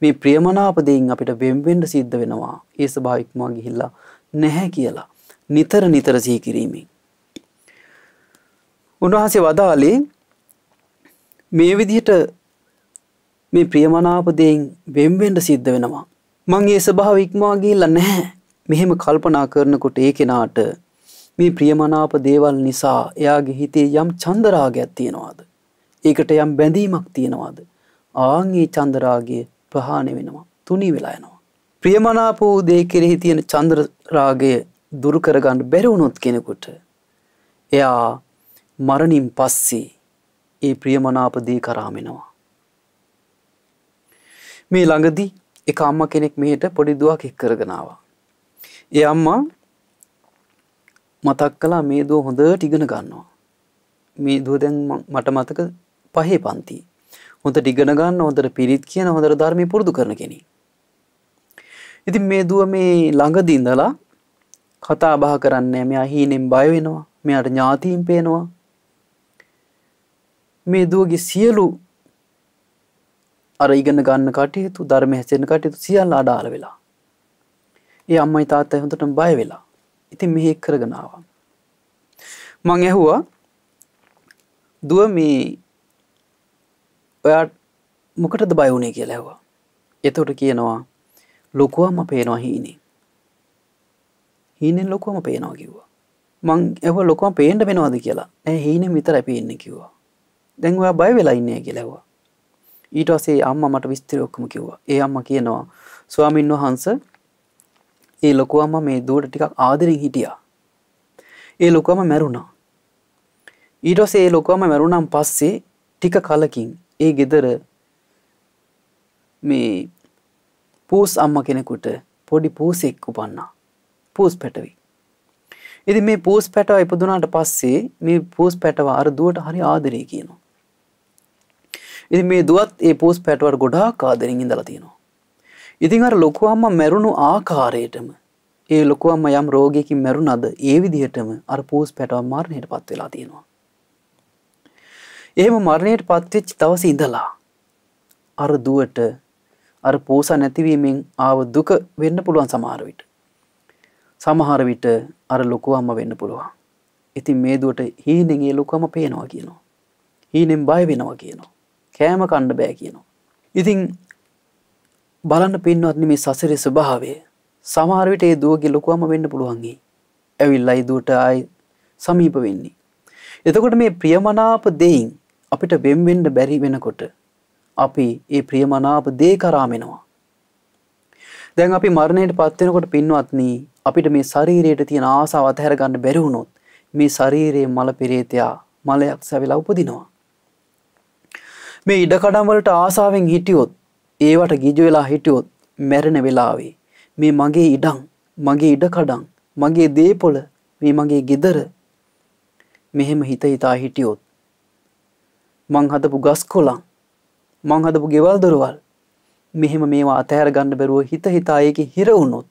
මේ ප්‍රියමනාප දෙයින් අපිට වෙන්වෙන්න සිද්ධ වෙනවා. ඒ ස්වභාවිකම ගිහිල්ලා නැහැ කියලා. නිතර නිතර සිහි කිරීමෙන්. උන්වහන්සේ වදාලේ මේ විදිහට මේ ප්‍රියමනාප දෙයින් වෙන්වෙන්න සිද්ධ වෙනවා. මං ඒ ස්වභාව ඉක්මවා ගිහිල්ලා නැහැ. මෙහෙම කල්පනා කරනකොට ඒ කෙනාට මේ ප්‍රියමනාප දේවල් නිසා එයාගේ හිතේ යම් චන්දරාගයක් තියෙනවාද? ඒකට යම් බැඳීමක් තියෙනවාද? ආන් ඒ චන්දරාගය ප්‍රහාණය වෙනවා. තුනී වෙලා යනවා. ප්‍රියමනාප වූ දේ කෙරෙහි තියෙන චන්දරාගය දුරු කරගන්න බැරි වුණොත් කෙනෙකුට එයා මරණින් පස්සේ ඒ ප්‍රියමනාප දේ කරාමිනවා. මේ ළඟදී එක අම්ම කෙනෙක් මෙහිට පොඩි දුවක් එක් කරගෙනවා. ඒ අම්මා මතක් කලා මේ දුව හොඳට ඉගෙන ගන්නවා. මේ දුව දැන් මට මතක පහේ පන්ති. හොඳට ඉගෙන ගන්න හොඳට පිරිත් කියන හොඳට ධර්මය පුරුදු කරන කෙනෙ. ඉතින් මේ දුව මේ ළඟදී ඉඳලා කතා බහ කරන්නේ මෙයා හීනෙන් බය වෙනවා. මෙයාට ඥාතීන් පේනවා. මේ දුවගේ සියලු අර ඉගෙන ගන්න කටයුතු ධර්ම හැසෙන් කටයුතු සියල් අඩාල වෙලා. ඒ අම්මයි තාත්තයි හොඳටම බය වෙලා. ඉතින් මෙහෙ කරගෙනවා. මං ඇහුවා දුව මේ ඔයා මොකටද බය වුණේ කියලා ඇහුවා. එතකොට කියනවා ලොකුවම පේනවා හීනේ. හීනෙන් ලොකුවම පේනවා කිව්වා. මං ඇහුවා ලොකුවම පේන්න වෙනවද කියලා. ඈ හීනෙන් විතරයි පේන්නේ කිව්වා. දැන් ඔයා බය වෙලා ඉන්නේ කියලා ඇහුවා. ඊට පස්සේ අම්මා මට විස්තර ඔක්කොම කිව්වා. ඒ අම්මා කියනවා ස්වාමින් වහන්සේ ඒ ලොකු අම්මා මේ දුවට ටිකක් ආදරෙන් හිටියා. ඒ ලොකු අම්මා මැරුණා. ඊට පස්සේ ඒ ලොකු අම්මා මැරුණාන් පස්සේ ටික කලකින් ඒ ගෙදර මේ පූස් අම්මා කෙනෙකුට පොඩි පූසෙක් උපන්නා. පූස් පැටවි. ඉතින් මේ පූස් පැටව ඉපදුනාට පස්සේ මේ පූස් පැටව අර දුවට හරි ආදරේ කියනවා. ඉතින් මේ දුවත් ඒ පෝස් පැටවර් ගොඩාක් ආදරෙන් ඉඳලා තියෙනවා. ඉතින් අර ලොකු අම්මා මැරුණු ආකාරයටම ඒ ලොකු අම්මා යම් රෝගයකින් මැරුණාද ඒ විදිහටම අර පෝස් පැටවර් මරණයටපත් වෙලා තියෙනවා. එහෙම මරණයටපත් වෙච්ච දවසේ ඉඳලා අර දුවට අර පෝසා නැතිවීමෙන් ආව දුක වෙන්න පුළුවන් සමහර විට. සමහර විට අර ලොකු අම්මා වෙන්න පුළුවන්. ඉතින් මේ දුවට හීනෙන් ඒ ලොකු අම්මා පේනවා කියනවා. හීනෙන් බය වෙනවා කියනවා. කෑම කණ්ඩ බෑ කියනවා. ඉතිං බලන්න පින්වත්න මේ සසරය ස්වභාවය සමාරවිට ඒ දුවගේ ලොකුවම වෙන්න පුළුවන්ගේ ඇවිල්ලයි දුවට අයි සමීප වෙන්නේ. එතකොට මේ ප්‍රියමනාප දෙයින් අපිට වෙම්වෙන්ඩ බැරි වෙනකොට අපි ඒ ප්‍රියමනාප දේ කරාමෙනවා. දැන් අපි මරණයට පත්වෙනකොට පින්වත්න අපිට මේ ශරීරයට තියෙන ආසාව අතහැර ගන්න බැරිවුණොත් මේ ශරීරයේ මල පිරේතයා මලයක් සැවිලා උපදිනවා. මේ ඉඩකඩම් වලට ආසාවෙන් හිටියොත් ඒවට ගිජු වෙලා හිටියොත් මැරෙන වෙලාවේ මේ මගේ ඉඩම් මගේ ඉඩකඩම් මගේ දේපොළ මේ මගේ ගෙදර මෙහෙම හිත හිතා හිටියොත් මං හදපු ගස් කොළන් මං හදපු ගෙවල් දොරවල් මෙහෙම මේවා අතහැර ගන්න බැරුව හිත හිතා ඒක හිර වුණොත්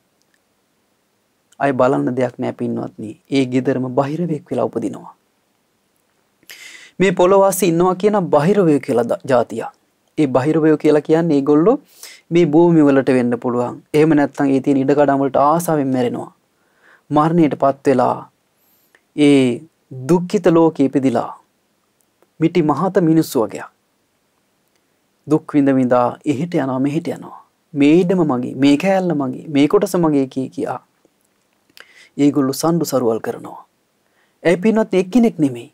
අය බලන්න දෙයක් නෑ පින්වත්නි ඒ ගෙදරම බහිරවෙක් වෙලා උපදිනවා මේ පොළොවාසි ඉන්නවා කියන බහිරවය කියලා ජාතියා. ඒ බහිරවය කියලා කියන්න ඒගොල්ලො මේ භූමිවලට වෙන්න පුළුවන් එහම නැත්තන් ඒ තියෙන ඉඩකඩම්වලට ආසාවෙන් මැරෙනවා. මරණයට පත්වෙලා ඒ දුක්ඛිත ලෝකෙ ඉපදිලා මිටි මහත මිනිස්සු වගේ දුක් විඳ විඳා එහෙට යනවා මෙහෙට යනවා මේ ඉඩම මගේ මේ කෑල්ල මගේ මේ කොටස මගේ කී කියා ඒගොල්ලෝ සම්ඩු සරුවල් කරනවා ඒ පින්වත් එක්කෙනෙක් නෙමෙයි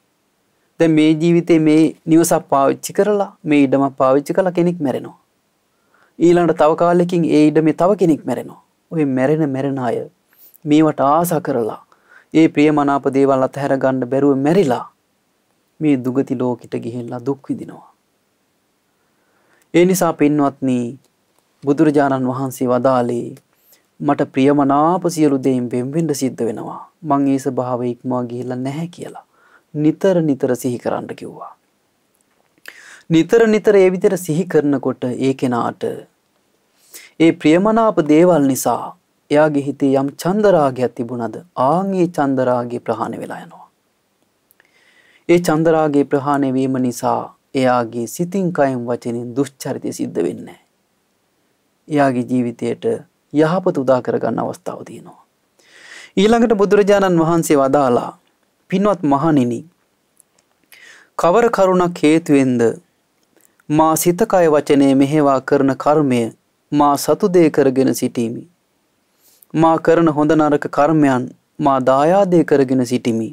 දැ මේ ජීවිතේ මේ නිවසක් පාවිච්චි කරලා මේ ඉඩම පාවිච්චි කළ කෙනෙක් මැරෙනවා. ඊළන්ට තවකාලෙකින් ඒ ඉඩ මේ තව කෙනෙක් මැරෙනවා. ඔය මැරෙන මැරෙන අය මේවට ආස කරලා ඒ ප්‍රියමනාප දේවල් අතහැර ගන්න බැරුව මැරිලා මේ දුගති ලෝකිට ගිහිල්ලා දුක් විඳිනවා. ඒ නිසා පින්වත්නි බුදුරජාණන් වහන්සේ වදාළේ මට ප්‍රියමනාප සියලු දෙයින් වෙන්වෙන්න සිද්ධ වෙනවා. මං ඒ ස්වභාවය ඉක්මවා ගිහිල්ලා නැහැ කියලා. නිතර නිතර සිහි කරන්න කිව්වා. නිතර නිතර ඒ විතර සිහි කරනකොට ඒ කෙනාට ඒ ප්‍රියමනාප දේවල් නිසා එයාගේ හිතේ යම් චන්දරාගයක් තිබුණද ආන්ගේ චන්දරාගේ ප්‍රහාණය වෙලා යනවා. ඒ චන්දරාගේ ප්‍රහාණය වීම නිසා එයාගේ සිතින් කයෙන් වචනින් දුෂ්චරිතය සිද්ධ වෙන්නේ එයාගේ ජීවිතයට යහපත උදා කරගන්න අවස්ථාව තියෙනවා. ඊළඟට බුදුරජාණන් වහන්සේ වදාලා පින්වත් මහණෙනි කවර කරුණක් හේතුවෙන්ද මා සිත කය වචනේ මෙහෙවා කරන කර්මය මා සතු දේ කරගෙන සිටීමි මා කරන හොඳ නරක කර්මයන් මා දායාදේ කරගෙන සිටිමි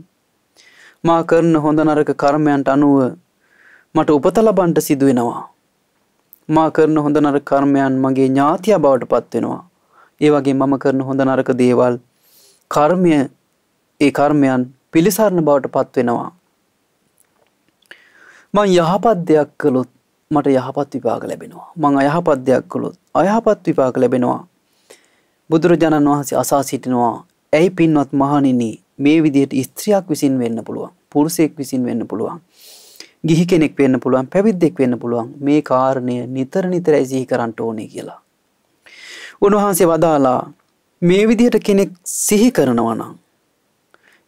මා කරන හොඳ නරක කර්මයන්ට අනුව මට උපත ලබන්ට සිදුවෙනවා මා කරන හොඳ නරක කර්මයන් මගේ ඥාතිය බවට පත්වෙනවා ඒ වගේ මම කරන හොඳ නරක දේවල් කර්මය ඒ කර්මයන් පිළිසරණ බවට පත්වෙනවා. මං යහපත් දෙයක් කළොත් මට යහපත් විපාක ලැබෙනවා. මං අයහපත් දෙයක් කළොත් අයහපත් විපාක ලැබෙනවා. බුදුරජාණන් වහන්සේ අසා සිටිනවා ඇයි පින්වත් මහණෙනි මේ විදිහට ස්ත්‍රියක් විසින් වෙන්න පුළුවන්. පුරුෂයෙක් විසින් වෙන්න පුළුවන්. ගිහි කෙනෙක් වෙන්න පුළුවන් පැවිද්දෙක් වෙන්න පුළුවන් මේ කාරණය නිතර නිතරයි සිහි කරන්න ඕනේ කියලා. උන්වහන්සේ වදාලා මේ විදිහට කෙනෙක් සිහි කරනවා නම්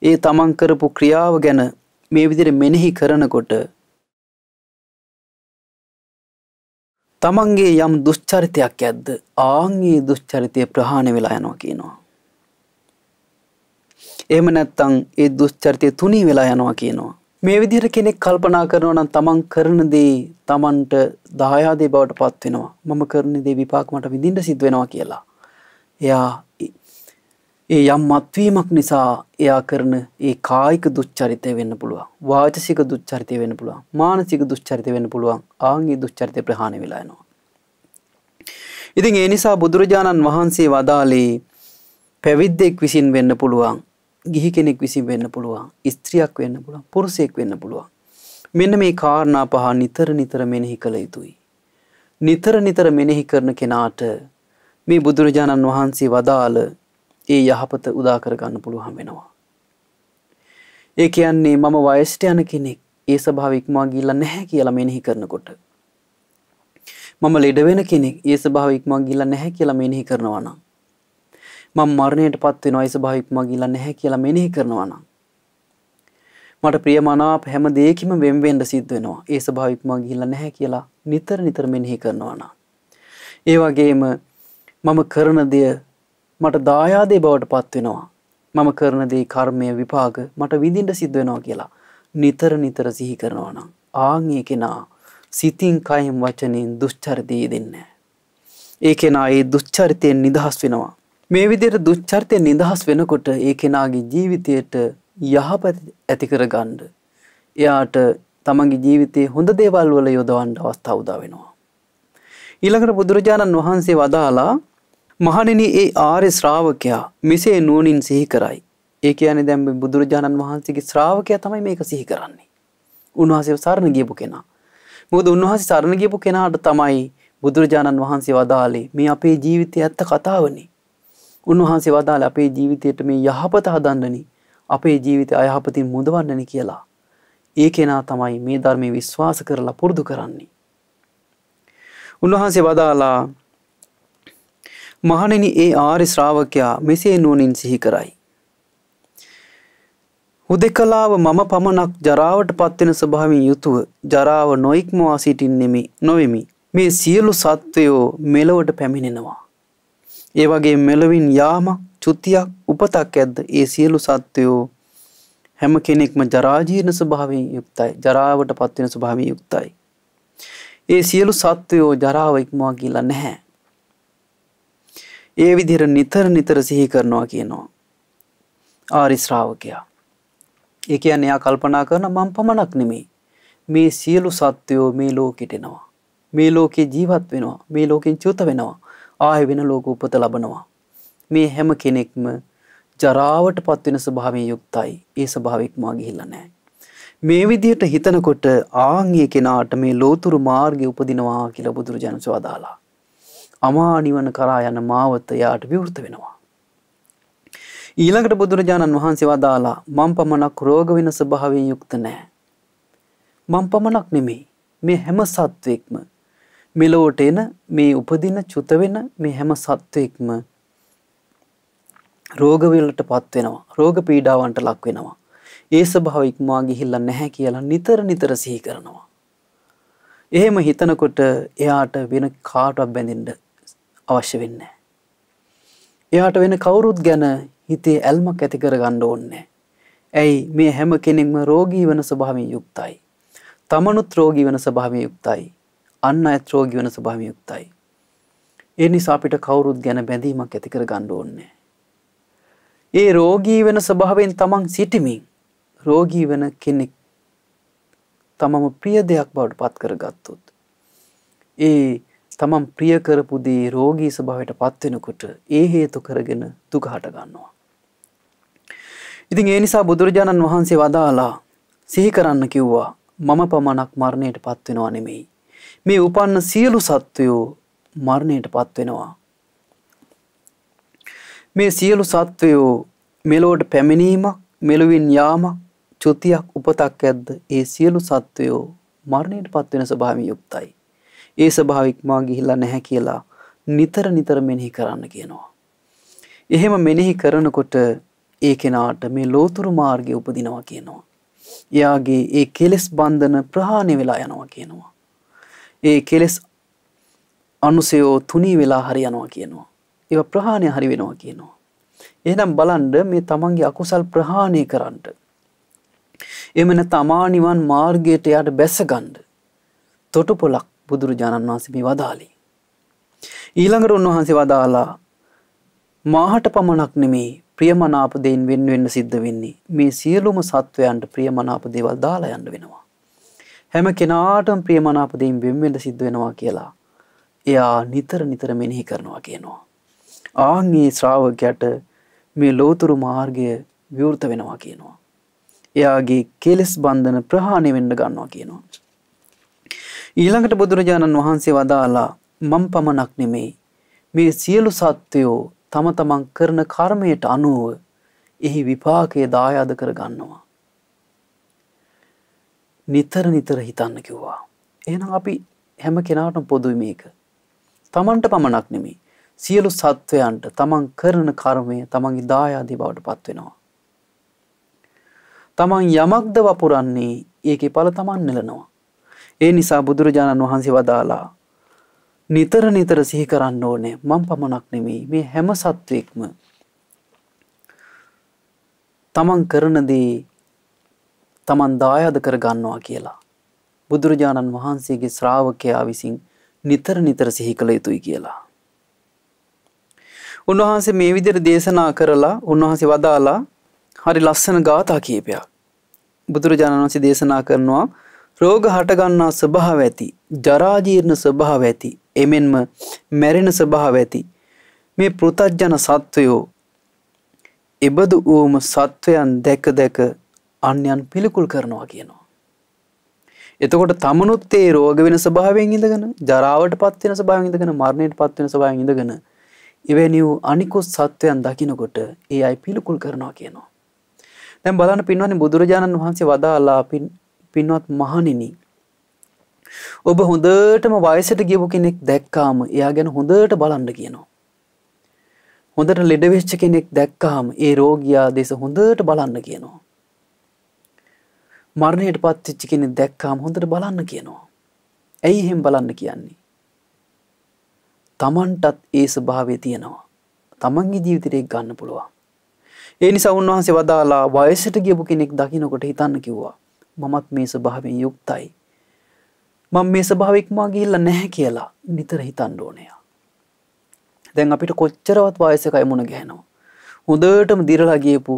ඒ තමන් කරපු ක්‍රියාව ගැන මේ විදිහට මෙනෙහි කරනකොට තමන්ගේ යම් දුෂ්චරිතයක් ඇද්ද ආන්ගේ දුෂ්චරිතය ප්‍රහාණය වෙලා යනවා කියනවා. එහෙම නැත්තම් ඒ දුෂ්චරිතය තුනී වෙලා යනවා කියනවා. මේ විදිහට කෙනෙක් කල්පනා කරනවා නම් තමන් කරන දේ තමන්ට දායාදේ බවට පත් වෙනවා. මම කරන දේ විපාක මට විඳින්න සිද්ධ වෙනවා කියලා. එයා ඒ යම් මත්වීමක් නිසා එයා කරන ඒ කායික දුච්චරිතය වෙන්න පුළුවන්. වාචසික දුච්චරිතය වෙන්න පුළුවන්. මානසික දුච්චරිතය වෙන්න පුළුවන්. ආන්ගේ දුච්චරිතය ප්‍රහාණය වෙලා යනවා. ඉතින් ඒ නිසා බුදුරජාණන් වහන්සේ වදාළේ පැවිද්දෙක් විසින් වෙන්න පුළුවන්. ගිහි කෙනෙක් විසින් වෙන්න පුළුවන්. ස්ත්‍රියක් වෙන්න පුළුවන්. පුරුෂයෙක් වෙන්න පුළුවන්. මෙන්න මේ කාරණා පහ නිතර නිතර මෙනෙහි කළ යුතුයි. නිතර නිතර මෙනෙහි කරන කෙනාට මේ බුදුරජාණන් වහන්සේ වදාළ ඒ යහපත උදාකර ගන්න පුළුවන් වෙනවා. ඒ කියන්නේ මම වයස්ට යන කෙනෙක් ඒ ස්වභාව ඉක්මවා ගිහිල්ලා නැහැ කියලා මෙනෙහි කරනකොට මම ලෙඩ වෙන කෙනෙක් ඒ ස්වභාව ඉක්මවා ගිහිල්ලා නැහැ කියලා මෙනෙහි කරනවා නම් මම මරණයටපත් වෙනවා ඒ ස්වභාව ඉක්මවා ගිහිල්ලා නැහැ කියලා මෙනෙහි කරනවා නම් මට ප්‍රියමනාප හැම දෙයකින්ම වෙන් වෙන්න සිද්ධ වෙනවා ඒ ස්වභාව ඉක්මවා ගිහිල්ලා නැහැ කියලා නිතර නිතර මෙනෙහි කරනවා නම් ඒ වගේම මම කරන දේ මට දායාදේ බවට පත්වෙනවා. මම කරන දේ කර්මය විපාග මට විඳින්ට සිද්ධ වෙනවා කියලා. නිතර නිතර සිහි කරනවා නම්. ආංගේ කෙනා සිතින් කයිම් වචනින් දුෂ්චරිතයේ දෙන්නේ. ඒ කෙනා ඒ දුෂ්චරිතයෙන් නිදහස් වෙනවා. මේ විදිහට දුෂ්චරිතයෙන් නිදහස් වෙනකොට ඒ කෙනාගේ ජීවිතයට යහපත ඇති කරගන්න. එයාට තමන්ගේ ජීවිතයේ හොඳ දේවල් වල යොදවන්න අවස්ථාව උදා වෙනවා. ඊළඟට බුදුරජාණන් වහන්සේ වදාලා මහණෙනි ඒ ආර්ය ශ්‍රාවකයා මෙසේ නුවණින් සිහි කරයි. ඒ කියන්නේ දැන් මේ බුදුරජාණන් වහන්සේගේ ශ්‍රාවකයා තමයි මේක සිහි කරන්නේ. උන්වහන්සේව සරණ ගියපු කෙනා. මොකද උන්වහන්සේ සරණ ගියපු කෙනාට තමයි බුදුරජාණන් වහන්සේ වදාළේ මේ අපේ ජීවිතයේ ඇත්ත කතාවනේ. උන්වහන්සේ වදාළ අපේ ජීවිතයට මේ යහපත හදන්නනි අපේ ජීවිතය අයහපතින් මුදවන්නනි කියලා. ඒ කෙනා තමයි මේ ධර්මය විශ්වාස කරලා පුරුදු කරන්නේ. උන්වහන්සේ වදාලා මහණෙනි ඒ ආරි ශ්‍රාවකයා මෙසේ නුවණින් සිහි කරයි. හුදෙකලාව මම පමණක් ජරාවට පත්වෙන ස්වභාවයෙන් යුතුව ජරාව නොයික්මවා සිටින්නෙමි නොවෙමි. මේ සියලු සත්වයෝ මෙලොවට පැමිණෙනවා. ඒ වගේ මෙලොවින් යාම චුතියක් උපතක් ඇද්ද ඒ සියලු සත්වයෝ හැම කෙනෙක්ම ජරාජීර්ණ ස්වභාවයෙන් යුක්තයි ජරාවට පත්වෙන ස්වභාවයෙන් යුක්තයි. ඒ සියලු සත්වයෝ ජරාව ඉක්මවා කියලා නැහැ. ඒ විදිහට නිතර නිතර සිහි කරනවා කියනවා. ආරි ශ්‍රාවකයා. ඒ කියන්නේ එයා කල්පනා කරන මම පමණක් නෙමෙයි. මේ සියලු සත්වයෝ මේ ලෝකෙට එනවා. මේ ලෝකේ ජීවත් වෙනවා. මේ ලෝකෙන් චුත වෙනවා. ආය වෙන ලෝක උපත ලබනවා. මේ හැම කෙනෙක්ම ජරාවට පත්වෙන ස්වභාවයෙන් යුක්තයි. ඒ ස්වභාවයක් මා ගිහිල්ලා නැහැ. මේ විදිහට හිතනකොට ආන්ගේ කෙනාට මේ ලෝතුරු මාර්ගය උපදිනවා කියලා බුදුරජාණන් වහන්සේ වදාලා. අමා නිවන කරා යන මාවත යාට විවෘත වෙනවා. ඊළඟට බුදුරජාණන් වහන්සේ වදාලා මම් පමණක් රෝග වෙන ස්වභාවයෙන් යුක්ත නැහැ. මම් පමණක් නෙමෙයි මේ හැම සත්වෙක්ම මෙලොවට එන මේ උපදින චුත වෙන මේ හැම සත්වෙක්ම රෝගවලට පත් වෙනවා. රෝග පීඩාවන්ට ලක් වෙනවා. ඒ ස්වභාවය ඉක්මවා ගිහිල්ලා නැහැ කියලා නිතර නිතර සිහි කරනවා. එහෙම හිතනකොට එයාට වෙන කාටවත් බැඳෙන්න අවශ්‍ය වෙන්නේ. එයාට වෙන කවුරුත් ගැන හිතේ ඇල්මක් ඇති කරගන්න ඕන්නේ. ඇයි මේ හැම කෙනෙක්ම රෝගී වන ස්වභාවයෙන් යුක්තයි. තමනුත් රෝගී වන ස්වභාවයෙන් යුක්තයි. අන් අයත් රෝගී වන ස්වභාවයෙන් යුක්තයි. ඒ නිසා අපිට කවුරුත් ගැන බැඳීමක් ඇති කරගන්න ඕනේ. ඒ රෝගී වෙන ස්වභාවයෙන් තමන් සිටිමින් රෝගී වෙන කෙනෙක් තමම ප්‍රිය දෙයක් බවට පත් කරගත්තොත් ඒ තමන් ප්‍රිය කරපු දේ රෝගී ස්වභාවයට පත් වෙනකොට ඒ හේතු කරගෙන දුක හට ගන්නවා. ඉතින් ඒ නිසා බුදුරජාණන් වහන්සේ වදාලා සිහි කරන්න කිව්වා මම පමණක් මරණයට පත් වෙනවා නෙමෙයි. මේ උපන්න සියලු සත්වයෝ මරණයට පත් වෙනවා. මේ සියලු සත්වයෝ මෙලොවට පැමිණීමක්, මෙලොවින් යාමක්, චුතියක් උපතක් ඇද්ද ඒ සියලු සත්වයෝ මරණයට පත් වෙන ස්වභාවයෙන් යුක්තයි. ඒ ස්වභාව ඉක්මවා ගිහිල්ලා නැහැ කියලා නිතර නිතර මෙනෙහි කරන්න කියනවා. එහෙම මෙනෙහි කරනකොට ඒ කෙනාට මේ ලෝතුරු මාර්ගය උපදිනවා කියනවා. එයාගේ ඒ කෙලෙස් බන්ධන ප්‍රහාණය වෙලා යනවා කියනවා. ඒ කෙලෙස් අනුසයෝ තුනී වෙලා හරි යනවා කියනවා. ඒවා ප්‍රහාණය හරි වෙනවා කියනවා. එහෙනම් බලන්න මේ තමන්ගේ අකුසල් ප්‍රහාණය කරන්නට. එම නැත්නම් අමා නිවන් මාර්ගයට යාට බැස ගන්න. තොටුපොලක් බුදුරජාණන් වහන්සේ මේ වදාලි. ඊළඟට උන්වහන්සේ වදාලා මාහට පමණක් නෙමේ ප්‍රියමනාප දෙයින් වෙන් වෙන්න සිද්ධ වෙන්නේ මේ සියලුම සත්වයන්ට ප්‍රියමනාප දේවල් දාලා යන්න වෙනවා. හැම කෙනාටම ප්‍රියමනාප දෙයින් වෙන් වෙන්න සිද්ධ වෙනවා කියලා එයා නිතර නිතර මෙනෙහි කරනවා කියනවා. ආන්ගේ ශ්‍රාවකයට මේ ලෝතුරු මාර්ගය විවෘත වෙනවා කියනවා. එයාගේ කෙලෙස් බන්ධන ප්‍රහාණය වෙන්න ගන්නවා කියනවා. ඊළඟට බුදුරජාණන් වහන්සේ වදාලා මම් පමණක් නෙමේ මේ සියලු සත්වයෝ තම තමන් කරන කර්මයට අනුව එහි විපාකය දායාද කරගන්නවා. නිතර නිතර හිතන්න කිව්වා. එහෙනම් අපි හැම කෙනාටම පොදුයි මේක. තමන්ට පමණක් නෙමේ සියලු සත්වයන්ට තමන් කරන කර්මය තමන්ගේ දායාදී බවට පත්වෙනවා. තමන් යමක්ද වපුරන්නේ ඒකේ පල තමන් නිලනවා. ඒ නිසා බුදුරජාණන් වහන්සේ වදාලා නිතර නිතර සිහි කරන්න ඕනේ මම පමණක් නෙමෙයි මේ හැම සත්වෙක්ම තමන් කරන දේ තමන් දායාද කර ගන්නවා කියලා බුදුරජාණන් වහන්සේගේ ශ්‍රාවකයා විසින් නිතර නිතර සිහි කළ යුතුයි කියලා. උන්වහන්සේ මේ විදිහට දේශනා කරලා උන්වහන්සේ වදාලා හරි ලස්සන ගාථා කීපයක් බුදුරජාණන් වහන්සේ දේශනා කරනවා රෝග හටගන්නා ස්වභාව ඇති ජරාජීර්ණ ස්වභාව ඇති එමෙන්ම මැරෙන ස්වභාව ඇති මේ පෘතජ්ජන සත්වයෝ එබඳු වූම සත්වයන් දැක දැක අන්‍යන් පිළිකුල් කරනවා කියනවා. එතකොට තමනුත් ඒ රෝග වෙන ස්වභාවයෙන් ඉඳගෙන ජරාවට පත්වෙන ස්වභාවයෙන් ඉඳගෙන මරණයට පත්වෙන ස්වභාවයෙන් ඉඳගෙන එවැනි වූ අනිකුත් සත්වයන් දකිනකොට ඒ අය පිළිකුල් කරනවා කියනවා. දැන් බලන්න පින්වන්නේ බුදුරජාණන් වහන්සේ වදාලා පින් පින්වත් මහණෙනි ඔබ හොඳටම වයසට ගියපු කෙනෙක් දැක්කාම එයා ගැන හොඳට බලන්න කියනවා. හොඳට ලෙඩ වෙච්ච කෙනෙක් දැක්කාම ඒ රෝගියා දෙස හොඳට බලන්න කියනවා. මරණයට පත් වෙච්ච කෙනෙක් දැක්කාම හොඳට බලන්න කියනවා. ඇයි එහෙම බලන්න කියන්නේ? Tamanටත් ඒ ස්වභාවය තියෙනවා. Tamanගේ ජීවිතේට ගන්න පුළුවන්. ඒ නිසා උන්වහන්සේ වදාලා වයසට ගියපු කෙනෙක් දකින්නකොට හිතන්න කිව්වා. මමත් මේ ස්භාවෙන් යුක්තයි. මං මේ ස්භාවෙක්මා ගිල්ල නැහැ කියලා නිතර හිතන්ඩෝනයා. දැන් අපිට කොච්චරවත් වායසක අයමුණ ගැනවා. හොදටම දිරලා ගියපු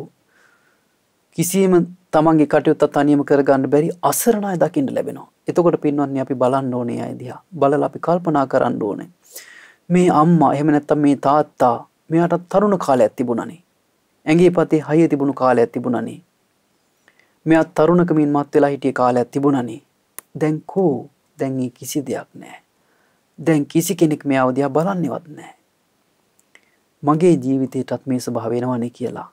කිසිම තමන්ගේ කටයුත්ත තනියම කරගන්න බැරි අසරණය දකිට ලැබෙනවා. එතකොට පින්වන්නේ අපි බලන්න ඕනේ අයිදිහ බලල අපි කල්පනා කරන්න ඕනේ. මේ අම්මා එහෙම නැත්තම් මේ තාත්තා මෙයාටත් තරුණ කාලයක් තිබුණනේ. ඇගේ පතේ හය තිබුණු කාලයක් තිබුණනේ. මෙයා තරුණකමින් මත් වෙලා හිටිය කාලයක් තිබුණනේ. දැන් කෝ දැන් ඒ කිසි දෙයක් නැහැ. දැන් කිසි කෙනෙක් මෙයාව දිහා බලන්නේවත් නැහැ. මගේ ජීවිතේටත් මේ ස්වභාව වෙනවනේ කියලා.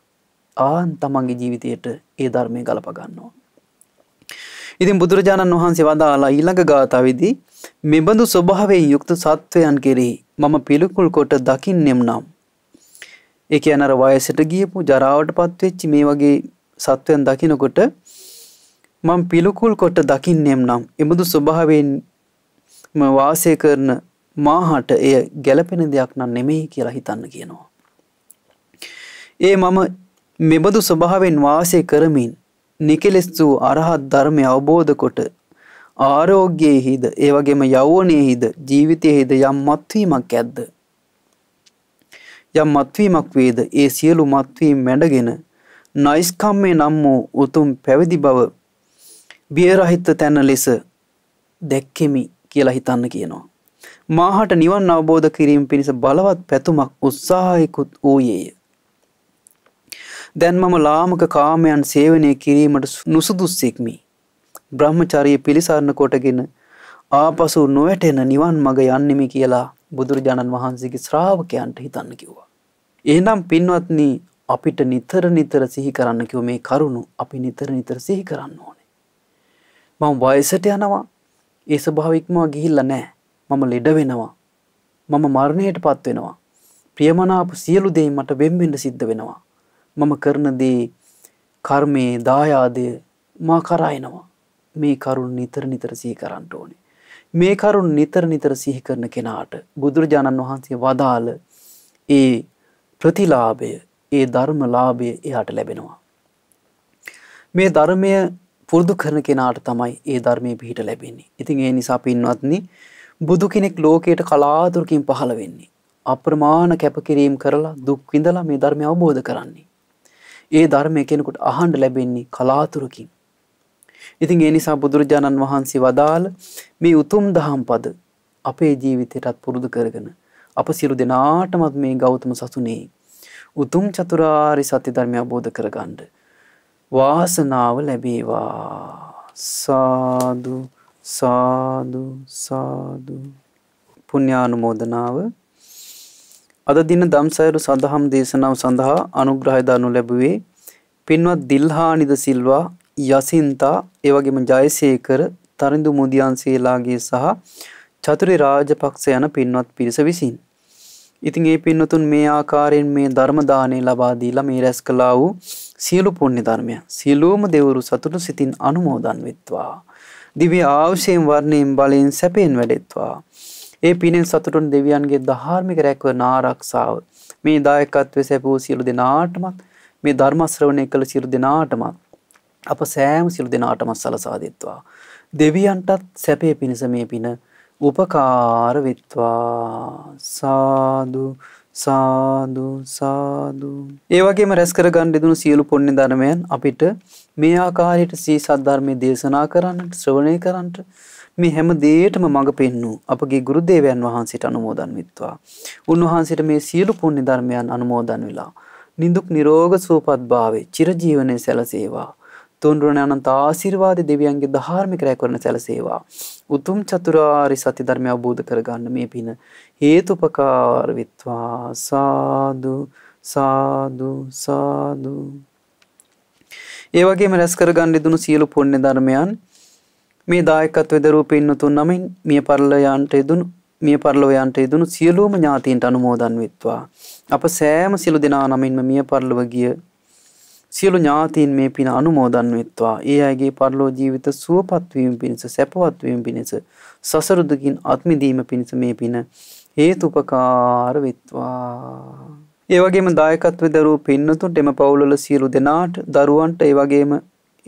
ආන් තමන්ගේ ජීවිතයට ඒ ධර්මය ගලප ගන්නවා. ඉතින් බුදුරජාණන් වහන්සේ වදාලා ඊළඟ ගාථාවේදී මෙබඳු ස්වභාවයෙන් යුක්ත සත්වයන් කෙරෙහි මම පිළිකුල් කොට දකින්නෙම් නම් ඒ කියන්නේ අර වයසට ගියපු ජරාවට පත්වෙච්ච මේ වගේ සත්වයන් දකිනකොට මං පිළිකුල් කොට දකින්නෙම් නම් එබඳු ස්වභාවයෙන් වාසය කරන මාහට එය ගැලපෙන දෙයක් නම් නෙමෙයි කියලා හිතන්න කියනවා. ඒ මම මෙබඳු ස්වභාවෙන් වාසය කරමින් නිකෙලෙස් වූ අරහත් ධර්මය අවබෝධ කොට ආරෝග්‍යයේ හිද ඒ වගේම යෞවනයේ හිද ජීවිතයේ හිද යම් මත්වීමක් ඇද්ද යම් මත්වීමක් වේද ඒ සියලු මත්වීම් මැඩගෙන නයිස්කම්මේ නම් වූ උතුම් පැවිදි බව බියරහිත තැන ලෙස දැක්කෙමි කියලා හිතන්න කියනවා. මාහට නිවන් අවබෝධ කිරීම පිණිස බලවත් පැතුමක් උත්සාහයකුත් වූයේය. දැන් මම ලාමක කාමයන් සේවනය කිරීමට නුසුදුස්සෙක්මි. බ්‍රහ්මචාරිය පිළිසරණ කොටගෙන ආපසු නොවැටෙන නිවන් මඟ යන්නෙමි කියලා බුදුරජාණන් වහන්සේගේ ශ්‍රාවකයන්ට හිතන්න කිව්වා. එහෙනම් පින්වත්නි අපිට නිතර නිතර සිහි කරන්න කිව්ව මේ කරුණු අපි නිතර නිතර සිහි කරන්න ඕනේ. මම වයසට යනවා ඒ ස්වභාවිකමව ගිහිල්ලා නැහැ මම ලෙඩ වෙනවා මම මරණයට පත් වෙනවා ප්‍රියමනාප සියලු දේ මට වෙන්වෙන්න සිද්ධ වෙනවා මම කරන දේ කර්මයේ දායාදය මා කරා එනවා මේ කරුණ නිතර නිතර සිහි කරන්න ඕනේ මේ කරුණ නිතර නිතර සිහි කරන කෙනාට බුදුරජාණන් වහන්සේ වදාළ ඒ ප්‍රතිලාභය ඒ ධර්මලාභය එයාට ලැබෙනවා මේ ධර්මය පුරුදු කරන කෙනාට තමයි ඒ ධර්මය පිහිට ලැබෙන්නේ. ඉතින් ඒ නිසා පින්වත්නි බුදු කෙනෙක් ලෝකයට කලාතුරකින් පහළ වෙන්නේ. අප්‍රමාණ කැපකිරීම් කරලා දුක් විඳලා මේ ධර්මය අවබෝධ කරන්නේ. ඒ ධර්මය කෙනෙකුට අහන්න ලැබෙන්නේ කලාතුරකින්. ඉතින් ඒ නිසා බුදුරජාණන් වහන්සේ වදාළ මේ උතුම් දහම් පද අපේ ජීවිතයටත් පුරුදු කරගෙන අප සිරු දෙනාටමත් මේ ගෞතම සසුනේ උතුම් චතුරාරි සත්‍ය ධර්මය අවබෝධ කරගන්න වාසනාව ලැබේවා සාදු සාදු සාදු පුණ්‍යානුමෝදනාව අද දින දම්සයරු සඳහම් දේශනාව සඳහා අනුග්‍රහය දානු ලැබුවේ පින්වත් දිල්හානිද සිල්වා යසින්තා එවැගේම ජයසේකර තරිඳු මුදියන්සේලාගේ සහ චතුරි රාජපක්ෂ යන පින්වත් පිරිස විසින් ඉතින් ඒ පින්නතුන් මේ ආකාරයෙන් මේ ධර්ම දාණය ලබා දීලා මේ රැස් කළා වූ සියලු පුණ්‍ය ධර්මයන් සියලුම දෙවරු සතුටු සිතින් අනුමෝදන් වෙත්වා. දිව්‍ය ආශයෙන් වර්ණයෙන් බලයෙන් සැපයෙන් වැඩෙත්වා. ඒ පිනෙන් සතුටුන් දෙවියන්ගේ ධාර්මික රැකවරණ ආරක්ෂාව මේ දායකත්වයේ සැපූ සියලු දෙනාටමත් මේ ධර්ම ශ්‍රවණය කළ සියලු දෙනාටමත් අප සෑම සියලු දෙනාටම සලසා දෙත්වා. දෙවියන්ටත් සැපේ පිණිස මේ පින උපකාර විත්වා සාදු සාදු සාදු ඒ වගේම රැස් කර ගන්න දෙන සියලු පුණ්‍ය ධර්මයන් අපිට මේ ආකාරයට සී සද්ධර්මයේ දේශනා කරන්නට ශ්‍රවණය කරන්නට මේ හැම දෙයකටම මඟ පෙන්වූ අපගේ ගුරු දේවයන් වහන්සේට අනුමෝදන් විත්වා උන්වහන්සේට මේ සියලු පුණ්‍ය ධර්මයන් අනුමෝදන් වෙලා නිදුක් නිරෝග සුවපත් භාවයේ චිරජීවනයේ සැලසේවා තුන්රුණ අනන්ත ආශිර්වාද දෙවියන්ගේ ධාර්මික රැකවරණ සැලසේවා උතුම් චතුරාරි සති ධර්මය අවබෝධ කරගන්න මේ පින හේතුපකාර විත්වා සාදු සාදු සාදු ඒ වගේම රැස් කරගන්න දුණු සියලු පුණ්‍ය ධර්මයන් මේ දායකත්වයේ දරූපින් උතුම් නමින් මිය පරලයන්ට යදුණු මිය පරලොව යන්ට යදුණු සියලුම ඥාතීන්ට අනුමෝදන් විත්වා අප සෑම සිළු දෙනා නමින්ම මිය පරලොව ගිය සියලු ඥාතීන් මේ පින අනුමෝදන් වෙත්වා. ඒ අයගේ පරලෝ ජීවිත සුවපත් වීම පිණිස, සැපවත් වීම පිණිස, සසර දුකින් අත් මිදීම පිණිස මේ පින හේතුපකාර වෙත්වා. ඒ වගේම දායකත්ව දරුවෝ පින්නතුන්ට එම පවුල්වල සියලු දෙනාට දරුවන්ට ඒ වගේම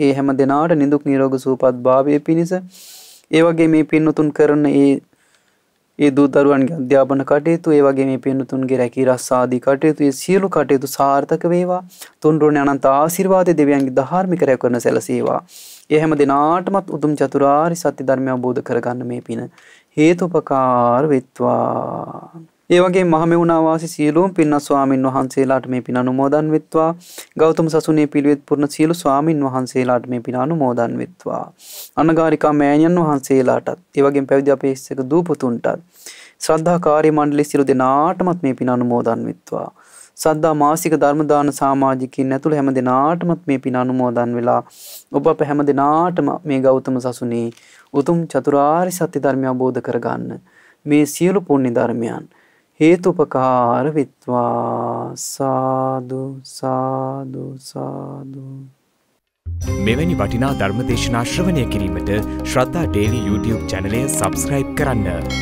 ඒ හැම දෙනාට නිදුක් නිරෝගී සුවපත් භාවය පිණිස ඒ වගේ මේ පින්නතුන් කරන ඒ ඒ දූ දරුවන්ගේ අධ්‍යාපන කටයුතු ඒ වගේ මේ පින්නතුන්ගේ රැකී රස්සාදී කටයුතු ඒ සියලු කටයුතු සාර්ථක වේවා තුන්රෝණ අනන්ත ආශිර්වාදයේ දෙවියන්ගේ ධාර්මික රැකවරණ සැලසේවා ඒ හැම දිනාටමත් උතුම් චතුරාර්ය සත්‍ය ධර්මය අවබෝධ කරගන්න මේ පින හේතුපකාර වෙත්වා ඒවගේ මහමෙවුණවාසි සියලූම් පින්න ස්වාමින් වහන්සේලාට මේ පින අනුමෝදන් වෙත්වා ගෞතම සසුනේ පිළිවෙත් පුරණ සියලු ස්වාමින් වහන්සේලාට මේ පින අනුමෝදන් වෙත්වා අනගාരികා මෑණියන් වහන්සේලාටත් ඒවගේ පැවිදි අපේ ඉස්සක දූපතුන්ටත් ශ්‍රද්ධා කාර්ය මණ්ඩලයේ සියලු දෙනාටමත් මේ පින අනුමෝදන් වෙත්වා සද්දා මාසික ධර්ම දාන සමාජිකින් ඇතුළු හැම දිනාටමත් මේ පින අනුමෝදන් වෙලා ඔබ අප හැම දිනාටම මේ ගෞතම සසුනේ උතුම් චතුරාර්ය සත්‍ය ධර්මය අවබෝධ කරගන්න මේ සියලු පුණ්‍ය ධර්මයන් හේතුපකාර විත්වා සාදු සාදු සාදු මෙවැනි වටිනා ධර්මදේශනා ශ්‍රවණය කිරීමට ශ්‍රද්ධා ඩේලි YouTube චැනලය සබස්ක්‍රයිබ් කරන්න.